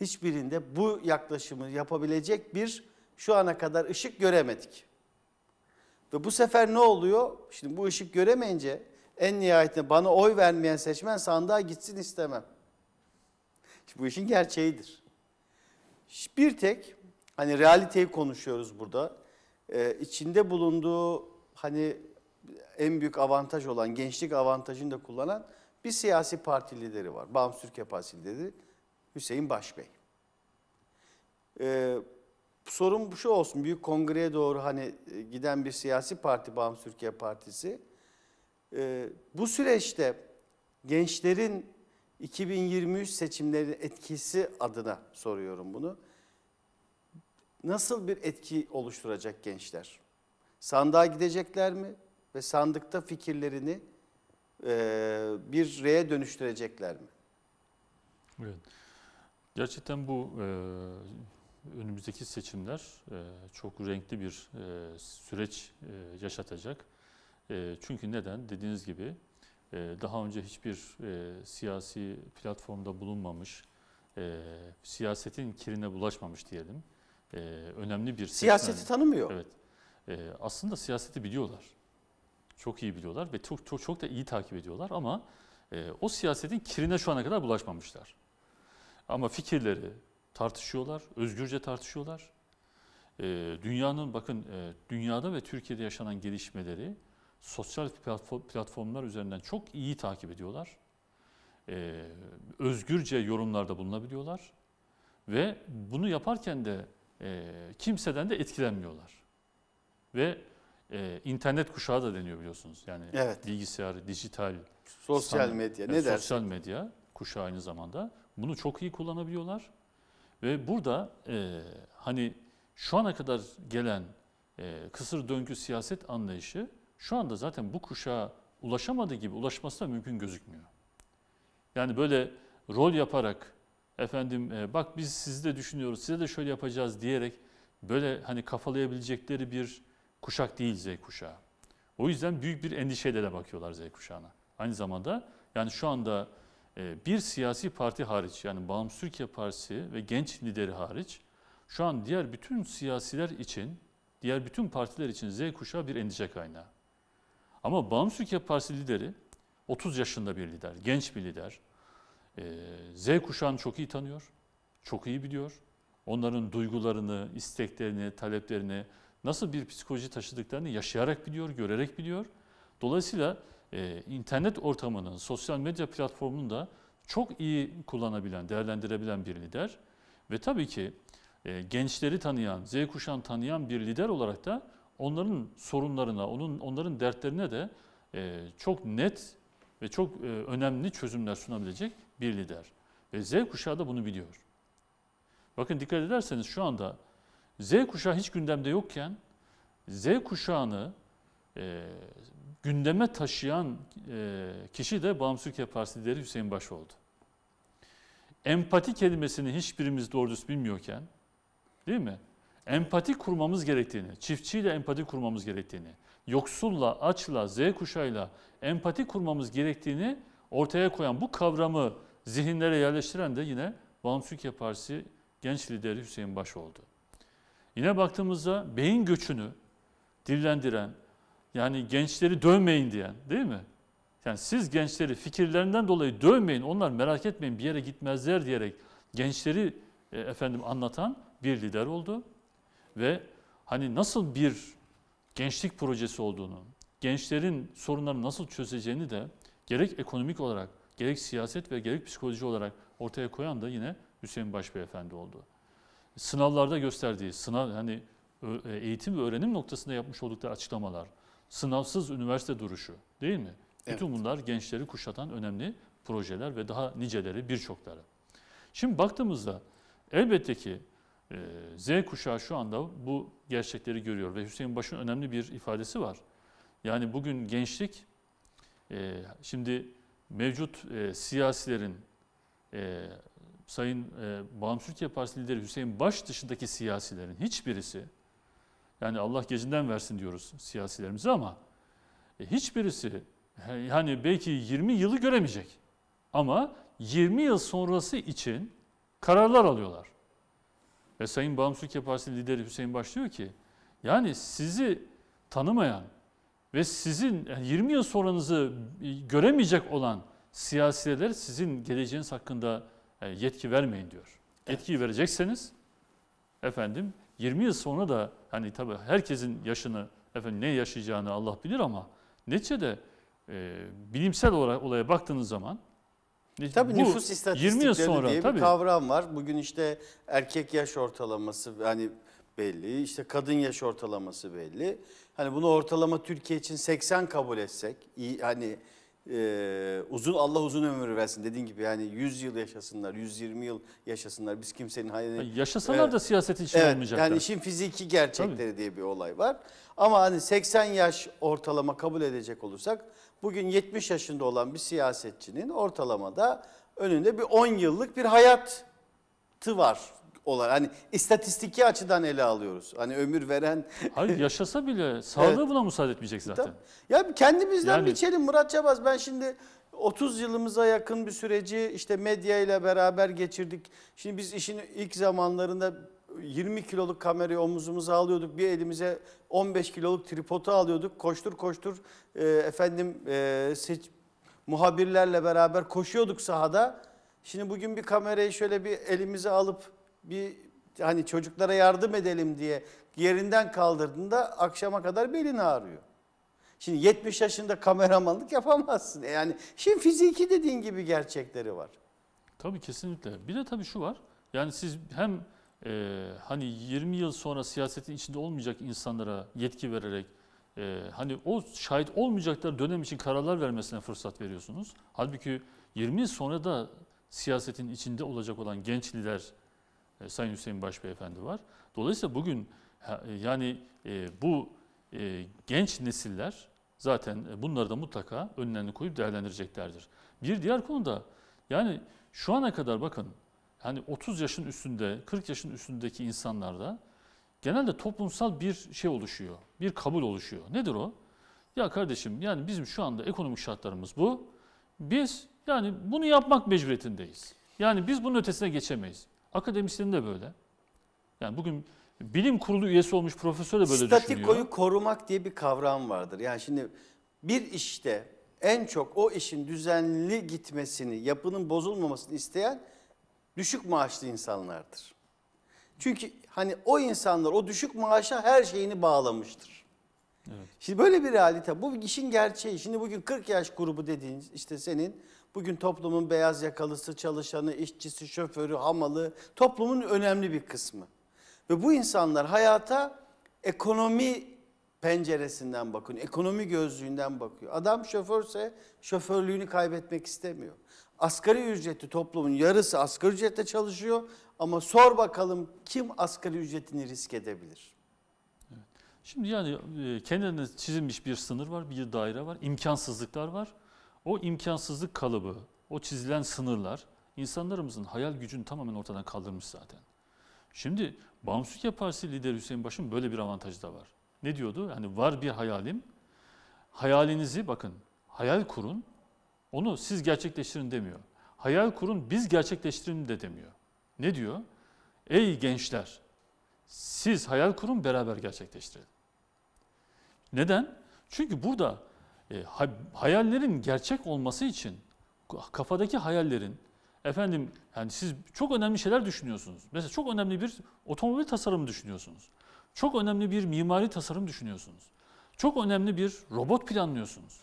hiçbirinde bu yaklaşımı yapabilecek bir şu ana kadar ışık göremedik. Ve bu sefer ne oluyor? Şimdi bu ışık göremeyince en nihayetinde bana oy vermeyen seçmen sandığa gitsin istemem. Şimdi bu işin gerçeğidir. Bir tek hani realiteyi konuşuyoruz burada. Ee, içinde bulunduğu hani en büyük avantaj olan gençlik avantajını da kullanan bir siyasi parti lideri var. Bağımsız Türkiye Partisi lideri Hüseyin Başbey. Ee, Sorum şu olsun, büyük kongreye doğru hani e, giden bir siyasi parti, Bağımsız Türkiye Partisi. Ee, bu süreçte gençlerin 2023 seçimlerinin etkisi adına soruyorum bunu. Nasıl bir etki oluşturacak gençler? Sandığa gidecekler mi? Ve sandıkta fikirlerini e, bir reye dönüştürecekler mi? Evet. Gerçekten bu e, önümüzdeki seçimler e, çok renkli bir e, süreç e, yaşatacak. çünkü neden? Dediğiniz gibi daha önce hiçbir siyasi platformda bulunmamış, siyasetin kirine bulaşmamış diyelim. önemli bir siyaseti tanımıyor. Evet. aslında siyaseti biliyorlar. Çok iyi biliyorlar ve çok çok, çok da iyi takip ediyorlar ama o siyasetin kirine şu ana kadar bulaşmamışlar. Ama fikirleri, tartışıyorlar, özgürce tartışıyorlar. E, dünyanın bakın e, dünyada ve Türkiye'de yaşanan gelişmeleri sosyal platformlar üzerinden çok iyi takip ediyorlar. E, özgürce yorumlarda bulunabiliyorlar ve bunu yaparken de e, kimseden de etkilenmiyorlar. Ve e, internet kuşağı da deniyor biliyorsunuz. Yani evet. bilgisayar, dijital, sosyal medya, e, ne sosyal dersin? medya kuşağı aynı zamanda. Bunu çok iyi kullanabiliyorlar ve burada e, hani şu ana kadar gelen e, kısır döngü siyaset anlayışı şu anda zaten bu kuşağa ulaşamadığı gibi ulaşması da mümkün gözükmüyor. Yani böyle rol yaparak efendim e, bak biz sizi de düşünüyoruz, size de şöyle yapacağız diyerek böyle hani kafalayabilecekleri bir kuşak değil Z kuşağı. O yüzden büyük bir endişeyle de bakıyorlar Z kuşağına. Aynı zamanda yani şu anda ee, bir siyasi parti hariç yani Bağımsız Türkiye Partisi ve genç lideri hariç şu an diğer bütün siyasiler için, diğer bütün partiler için Z kuşağı bir endişe kaynağı. Ama Bağımsız Türkiye Partisi lideri 30 yaşında bir lider, genç bir lider. Ee, Z kuşağını çok iyi tanıyor, çok iyi biliyor. Onların duygularını, isteklerini, taleplerini, nasıl bir psikoloji taşıdıklarını yaşayarak biliyor, görerek biliyor. Dolayısıyla e, internet ortamının, sosyal medya platformunun da çok iyi kullanabilen, değerlendirebilen bir lider. Ve tabii ki e, gençleri tanıyan, Z kuşağını tanıyan bir lider olarak da onların sorunlarına, onun onların dertlerine de e, çok net ve çok e, önemli çözümler sunabilecek bir lider. Ve Z kuşağı da bunu biliyor. Bakın dikkat ederseniz şu anda Z kuşağı hiç gündemde yokken Z kuşağını e, gündeme taşıyan e, kişi de Bağımsız Türkiye Partisi lideri Hüseyin Baş oldu. Empati kelimesini hiçbirimiz doğru düz bilmiyorken, değil mi? Empati kurmamız gerektiğini, çiftçiyle empati kurmamız gerektiğini, yoksulla, açla, Z kuşağıyla empati kurmamız gerektiğini ortaya koyan bu kavramı zihinlere yerleştiren de yine Bağımsız Türkiye Partisi genç lideri Hüseyin Baş oldu. Yine baktığımızda beyin göçünü dillendiren, yani gençleri dövmeyin diyen değil mi? Yani siz gençleri fikirlerinden dolayı dövmeyin, onlar merak etmeyin bir yere gitmezler diyerek gençleri e, efendim anlatan bir lider oldu. Ve hani nasıl bir gençlik projesi olduğunu, gençlerin sorunlarını nasıl çözeceğini de gerek ekonomik olarak, gerek siyaset ve gerek psikoloji olarak ortaya koyan da yine Hüseyin Başbeyefendi oldu. Sınavlarda gösterdiği, sınav hani e, eğitim ve öğrenim noktasında yapmış oldukları açıklamalar, sınavsız üniversite duruşu değil mi? Evet. Bütün bunlar gençleri kuşatan önemli projeler ve daha niceleri birçokları. Şimdi baktığımızda elbette ki Z kuşağı şu anda bu gerçekleri görüyor ve Hüseyin Baş'ın önemli bir ifadesi var. Yani bugün gençlik şimdi mevcut siyasilerin Sayın e, Bağımsız Türkiye Partisi lideri Hüseyin Baş dışındaki siyasilerin hiçbirisi yani Allah gecinden versin diyoruz siyasilerimize ama e, hiçbirisi yani belki 20 yılı göremeyecek. Ama 20 yıl sonrası için kararlar alıyorlar. Ve Sayın Bağımsızlık Partisi lideri Hüseyin başlıyor ki, yani sizi tanımayan ve sizin yani 20 yıl sonranızı e, göremeyecek olan siyasiler sizin geleceğiniz hakkında e, yetki vermeyin diyor. Yetkiyi evet. verecekseniz efendim 20 yıl sonra da hani tabi herkesin yaşını, efendim ne yaşayacağını Allah bilir ama neticede e, bilimsel olarak olaya baktığınız zaman Tabii bu nüfus istatistikleri sonra, diye tabii. kavram var. Bugün işte erkek yaş ortalaması yani belli, işte kadın yaş ortalaması belli. Hani bunu ortalama Türkiye için 80 kabul etsek, iyi, hani e, uzun Allah uzun ömür versin dediğin gibi yani 100 yıl yaşasınlar 120 yıl yaşasınlar biz kimsenin hani yaşasalar e, da siyasetin içinde evet, olmayacaklar. Yani işin fiziki gerçekleri Tabii. diye bir olay var. Ama hani 80 yaş ortalama kabul edecek olursak bugün 70 yaşında olan bir siyasetçinin ortalamada önünde bir 10 yıllık bir hayatı var olarak hani istatistiki açıdan ele alıyoruz. Hani ömür veren (laughs) Hayır yaşasa bile sağlığı Evet. buna müsaade etmeyecek zaten. Tamam. Ya kendimizden Yani- biçelim Murat Çabaz. Ben şimdi 30 yılımıza yakın bir süreci işte medya ile beraber geçirdik. Şimdi biz işin ilk zamanlarında 20 kiloluk kamerayı omuzumuza alıyorduk. Bir elimize 15 kiloluk tripodu alıyorduk. Koştur koştur e, efendim e, seç, muhabirlerle beraber koşuyorduk sahada. Şimdi bugün bir kamerayı şöyle bir elimize alıp bir hani çocuklara yardım edelim diye yerinden kaldırdığında akşama kadar belin ağrıyor. Şimdi 70 yaşında kameramanlık yapamazsın. E yani şimdi fiziki dediğin gibi gerçekleri var. Tabii kesinlikle. Bir de tabii şu var. Yani siz hem e, hani 20 yıl sonra siyasetin içinde olmayacak insanlara yetki vererek e, hani o şahit olmayacaklar dönem için kararlar vermesine fırsat veriyorsunuz. Halbuki 20 yıl sonra da siyasetin içinde olacak olan genç lider e, Sayın Hüseyin Başbeyefendi var. Dolayısıyla bugün e, yani e, bu genç nesiller zaten bunları da mutlaka önlerini koyup değerlendireceklerdir. Bir diğer konu da yani şu ana kadar bakın hani 30 yaşın üstünde 40 yaşın üstündeki insanlarda genelde toplumsal bir şey oluşuyor. Bir kabul oluşuyor. Nedir o? Ya kardeşim yani bizim şu anda ekonomik şartlarımız bu. Biz yani bunu yapmak mecburiyetindeyiz. Yani biz bunun ötesine geçemeyiz. Akademisyen de böyle. Yani bugün bilim kurulu üyesi olmuş profesör de böyle Statikoyu düşünüyor. Statikoyu korumak diye bir kavram vardır. Yani şimdi bir işte en çok o işin düzenli gitmesini, yapının bozulmamasını isteyen düşük maaşlı insanlardır. Çünkü hani o insanlar o düşük maaşa her şeyini bağlamıştır. Evet. Şimdi böyle bir realite. Bu işin gerçeği. Şimdi bugün 40 yaş grubu dediğiniz işte senin Bugün toplumun beyaz yakalısı, çalışanı, işçisi, şoförü, hamalı toplumun önemli bir kısmı. Ve bu insanlar hayata ekonomi penceresinden bakın, ekonomi gözlüğünden bakıyor. Adam şoförse şoförlüğünü kaybetmek istemiyor. Asgari ücretli toplumun yarısı asgari ücretle çalışıyor ama sor bakalım kim asgari ücretini risk edebilir? Şimdi yani e, kendine çizilmiş bir sınır var, bir daire var, imkansızlıklar var. O imkansızlık kalıbı, o çizilen sınırlar insanlarımızın hayal gücünü tamamen ortadan kaldırmış zaten. Şimdi Bağımsızlık Partisi lideri Hüseyin Baş'ın böyle bir avantajı da var. Ne diyordu? Hani var bir hayalim. Hayalinizi bakın, hayal kurun. Onu siz gerçekleştirin demiyor. Hayal kurun, biz gerçekleştirin de demiyor. Ne diyor? Ey gençler, siz hayal kurun, beraber gerçekleştirelim. Neden? Çünkü burada e, hayallerin gerçek olması için kafadaki hayallerin efendim yani siz çok önemli şeyler düşünüyorsunuz. Mesela çok önemli bir otomobil tasarımı düşünüyorsunuz. Çok önemli bir mimari tasarım düşünüyorsunuz. Çok önemli bir robot planlıyorsunuz.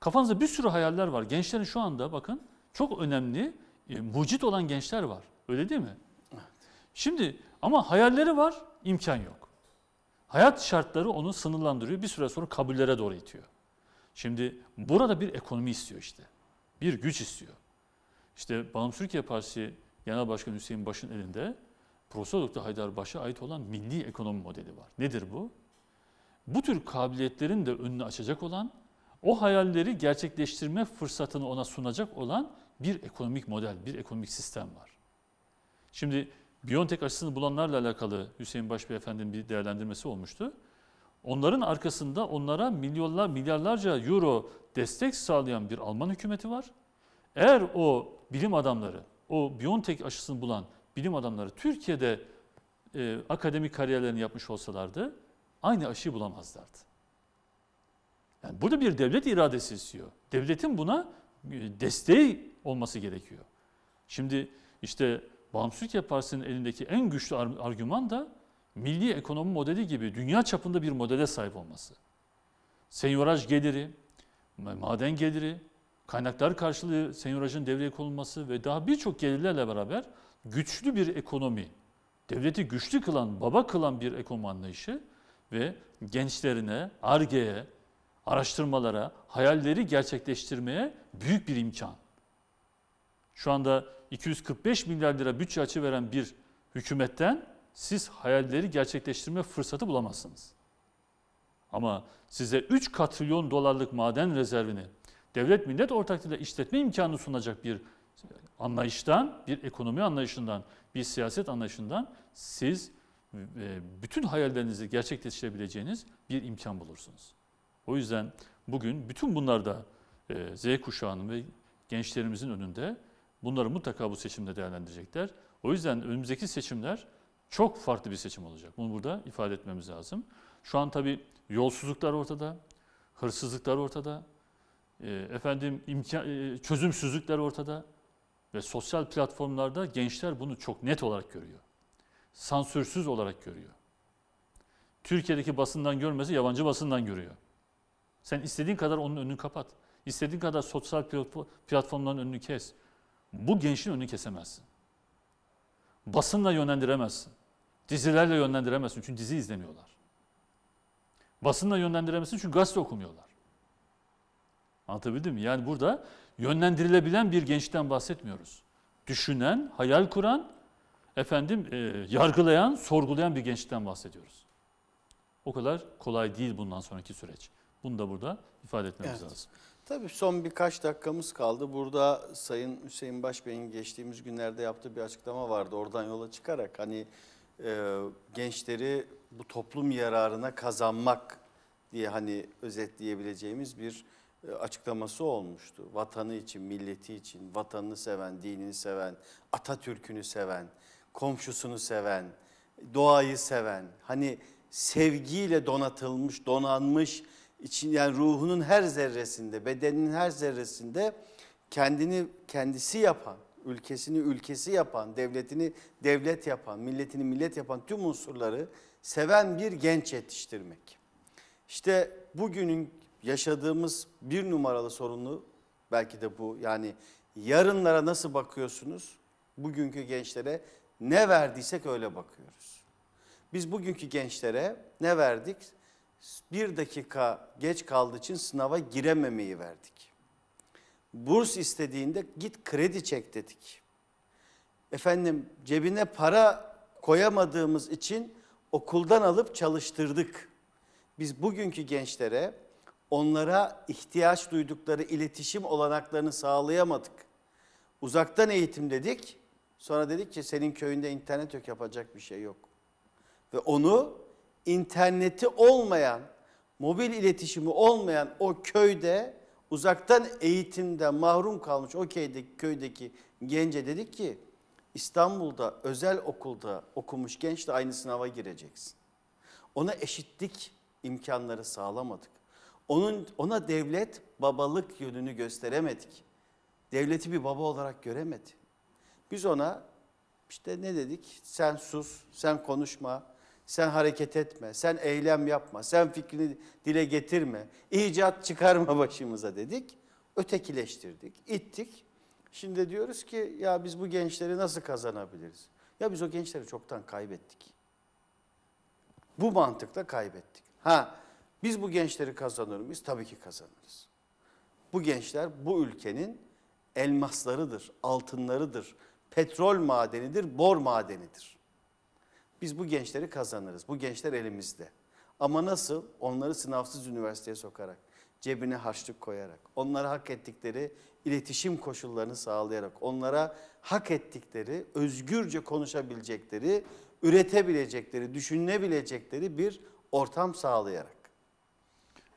Kafanızda bir sürü hayaller var. Gençlerin şu anda bakın çok önemli e, mucit olan gençler var. Öyle değil mi? Şimdi ama hayalleri var, imkan yok. Hayat şartları onu sınırlandırıyor. Bir süre sonra kabullere doğru itiyor. Şimdi burada bir ekonomi istiyor işte. Bir güç istiyor. İşte Bağımsız Türkiye Partisi Genel Başkanı Hüseyin Baş'ın elinde Profesör Doktor Haydar Baş'a ait olan milli ekonomi modeli var. Nedir bu? Bu tür kabiliyetlerin de önünü açacak olan, o hayalleri gerçekleştirme fırsatını ona sunacak olan bir ekonomik model, bir ekonomik sistem var. Şimdi Biontech aşısını bulanlarla alakalı Hüseyin Baş Beyefendi'nin bir değerlendirmesi olmuştu. Onların arkasında onlara milyonlar, milyarlarca euro destek sağlayan bir Alman hükümeti var. Eğer o bilim adamları, o Biontech aşısını bulan bilim adamları Türkiye'de e, akademik kariyerlerini yapmış olsalardı aynı aşıyı bulamazlardı. Yani burada bir devlet iradesi istiyor. Devletin buna e, desteği olması gerekiyor. Şimdi işte Bağımsızlık yaparsın elindeki en güçlü argüman da milli ekonomi modeli gibi dünya çapında bir modele sahip olması. Senyoraj geliri, maden geliri, kaynaklar karşılığı senyorajın devreye konulması ve daha birçok gelirlerle beraber güçlü bir ekonomi, devleti güçlü kılan, baba kılan bir ekonomi anlayışı ve gençlerine, ARGE'ye, araştırmalara, hayalleri gerçekleştirmeye büyük bir imkan. Şu anda 245 milyar lira bütçe açı veren bir hükümetten siz hayalleri gerçekleştirme fırsatı bulamazsınız. Ama size 3 katrilyon dolarlık maden rezervini devlet millet ortaklığıyla işletme imkanı sunacak bir anlayıştan, bir ekonomi anlayışından, bir siyaset anlayışından siz e, bütün hayallerinizi gerçekleştirebileceğiniz bir imkan bulursunuz. O yüzden bugün bütün bunlarda e, Z kuşağının ve gençlerimizin önünde bunları mutlaka bu seçimde değerlendirecekler. O yüzden önümüzdeki seçimler çok farklı bir seçim olacak. Bunu burada ifade etmemiz lazım. Şu an tabii yolsuzluklar ortada, hırsızlıklar ortada, e, efendim imkan, e, çözümsüzlükler ortada ve sosyal platformlarda gençler bunu çok net olarak görüyor. Sansürsüz olarak görüyor. Türkiye'deki basından görmesi yabancı basından görüyor. Sen istediğin kadar onun önünü kapat. İstediğin kadar sosyal platformların önünü kes. Bu gençin önünü kesemezsin. Basınla yönlendiremezsin. Dizilerle yönlendiremezsin çünkü dizi izlemiyorlar. Basınla yönlendiremezsin çünkü gazete okumuyorlar. Anlatabildim mi? Yani burada yönlendirilebilen bir gençten bahsetmiyoruz. Düşünen, hayal kuran, efendim e, yargılayan, sorgulayan bir gençten bahsediyoruz. O kadar kolay değil bundan sonraki süreç. Bunu da burada ifade etmemiz evet. lazım. Tabii son birkaç dakikamız kaldı. Burada Sayın Hüseyin Başbey'in geçtiğimiz günlerde yaptığı bir açıklama vardı. Oradan yola çıkarak hani e, gençleri bu toplum yararına kazanmak diye hani özetleyebileceğimiz bir e, açıklaması olmuştu. Vatanı için, milleti için, vatanını seven, dinini seven, Atatürk'ünü seven, komşusunu seven, doğayı seven, hani sevgiyle donatılmış, donanmış için yani ruhunun her zerresinde, bedeninin her zerresinde kendini kendisi yapan, ülkesini ülkesi yapan, devletini devlet yapan, milletini millet yapan tüm unsurları seven bir genç yetiştirmek. İşte bugünün yaşadığımız bir numaralı sorunlu belki de bu. Yani yarınlara nasıl bakıyorsunuz? Bugünkü gençlere ne verdiysek öyle bakıyoruz. Biz bugünkü gençlere ne verdik? bir dakika geç kaldığı için sınava girememeyi verdik. Burs istediğinde git kredi çek dedik. Efendim cebine para koyamadığımız için okuldan alıp çalıştırdık. Biz bugünkü gençlere onlara ihtiyaç duydukları iletişim olanaklarını sağlayamadık. Uzaktan eğitim dedik. Sonra dedik ki senin köyünde internet yok yapacak bir şey yok. Ve onu interneti olmayan, mobil iletişimi olmayan o köyde uzaktan eğitimde mahrum kalmış o köydeki, köydeki gence dedik ki İstanbul'da özel okulda okumuş genç de aynı sınava gireceksin. Ona eşitlik imkanları sağlamadık. Onun, ona devlet babalık yönünü gösteremedik. Devleti bir baba olarak göremedi. Biz ona işte ne dedik? Sen sus, sen konuşma, sen hareket etme, sen eylem yapma, sen fikrini dile getirme, icat çıkarma (laughs) başımıza dedik. Ötekileştirdik, ittik. Şimdi diyoruz ki ya biz bu gençleri nasıl kazanabiliriz? Ya biz o gençleri çoktan kaybettik. Bu mantıkla kaybettik. Ha biz bu gençleri kazanır mıyız? Tabii ki kazanırız. Bu gençler bu ülkenin elmaslarıdır, altınlarıdır, petrol madenidir, bor madenidir. Biz bu gençleri kazanırız. Bu gençler elimizde. Ama nasıl? Onları sınavsız üniversiteye sokarak, cebine harçlık koyarak, onlara hak ettikleri iletişim koşullarını sağlayarak, onlara hak ettikleri, özgürce konuşabilecekleri, üretebilecekleri, düşünebilecekleri bir ortam sağlayarak.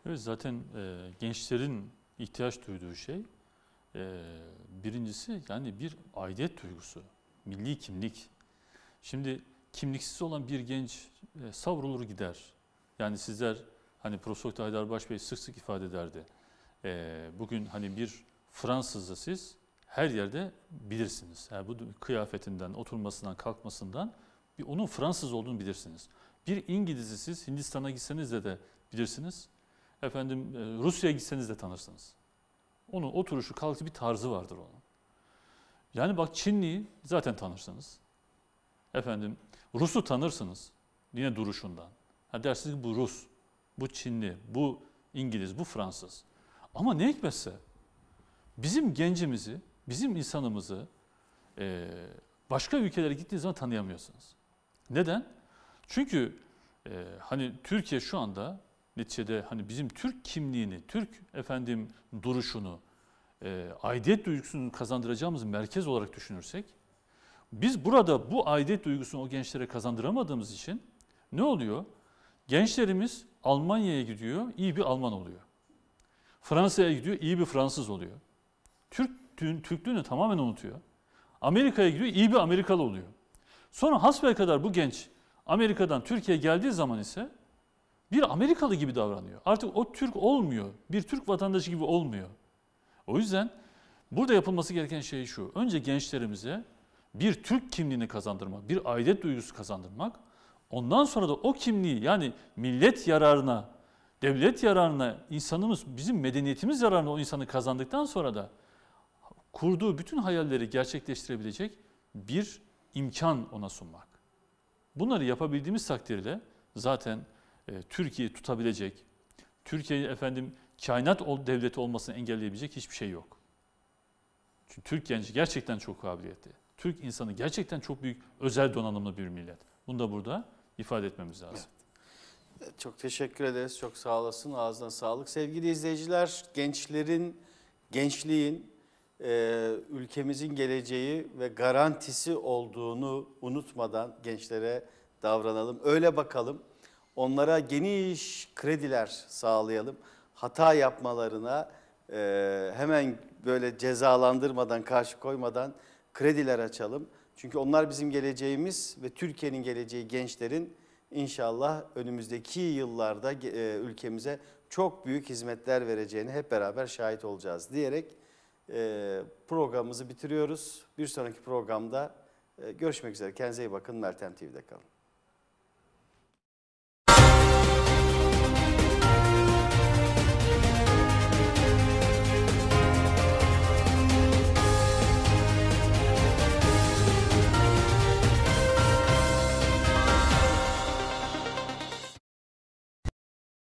Evet zaten e, gençlerin ihtiyaç duyduğu şey e, birincisi yani bir aidiyet duygusu, milli kimlik. Şimdi kimliksiz olan bir genç e, savrulur gider. Yani sizler hani Prof. Dr. Haydar Başbey sık sık ifade ederdi. E, bugün hani bir Fransız'ı siz her yerde bilirsiniz. Yani bu kıyafetinden, oturmasından, kalkmasından bir onun Fransız olduğunu bilirsiniz. Bir İngiliz'i siz Hindistan'a gitseniz de de bilirsiniz. Efendim e, Rusya'ya gitseniz de tanırsınız. Onun oturuşu, kalkışı bir tarzı vardır onun. Yani bak Çinli'yi zaten tanırsınız. Efendim Rus'u tanırsınız yine duruşundan. Ha dersiniz ki bu Rus, bu Çinli, bu İngiliz, bu Fransız. Ama ne hikmetse bizim gencimizi, bizim insanımızı e, başka ülkelere gittiğiniz zaman tanıyamıyorsunuz. Neden? Çünkü e, hani Türkiye şu anda neticede hani bizim Türk kimliğini, Türk efendim duruşunu, e, aidiyet duygusunu kazandıracağımız merkez olarak düşünürsek biz burada bu aidiyet duygusunu o gençlere kazandıramadığımız için ne oluyor? Gençlerimiz Almanya'ya gidiyor, iyi bir Alman oluyor. Fransa'ya gidiyor, iyi bir Fransız oluyor. Türk Türklüğünü tamamen unutuyor. Amerika'ya gidiyor, iyi bir Amerikalı oluyor. Sonra hasbel kadar bu genç Amerika'dan Türkiye'ye geldiği zaman ise bir Amerikalı gibi davranıyor. Artık o Türk olmuyor. Bir Türk vatandaşı gibi olmuyor. O yüzden burada yapılması gereken şey şu. Önce gençlerimize bir Türk kimliğini kazandırmak, bir aidet duygusu kazandırmak, ondan sonra da o kimliği yani millet yararına, devlet yararına, insanımız, bizim medeniyetimiz yararına o insanı kazandıktan sonra da kurduğu bütün hayalleri gerçekleştirebilecek bir imkan ona sunmak. Bunları yapabildiğimiz takdirde zaten e, Türkiye tutabilecek, Türkiye'yi efendim kainat ol devleti olmasını engelleyebilecek hiçbir şey yok. Çünkü Türk genci gerçekten çok kabiliyetli. Türk insanı gerçekten çok büyük özel donanımlı bir millet. Bunu da burada ifade etmemiz lazım. Evet. Çok teşekkür ederiz. Çok sağ olasın. Ağzına sağlık. Sevgili izleyiciler, gençlerin, gençliğin e, ülkemizin geleceği ve garantisi olduğunu unutmadan gençlere davranalım. Öyle bakalım. Onlara geniş krediler sağlayalım. Hata yapmalarına e, hemen böyle cezalandırmadan, karşı koymadan krediler açalım. Çünkü onlar bizim geleceğimiz ve Türkiye'nin geleceği gençlerin inşallah önümüzdeki yıllarda e, ülkemize çok büyük hizmetler vereceğini hep beraber şahit olacağız diyerek e, programımızı bitiriyoruz. Bir sonraki programda e, görüşmek üzere. Kendinize iyi bakın. Meltem TV'de kalın.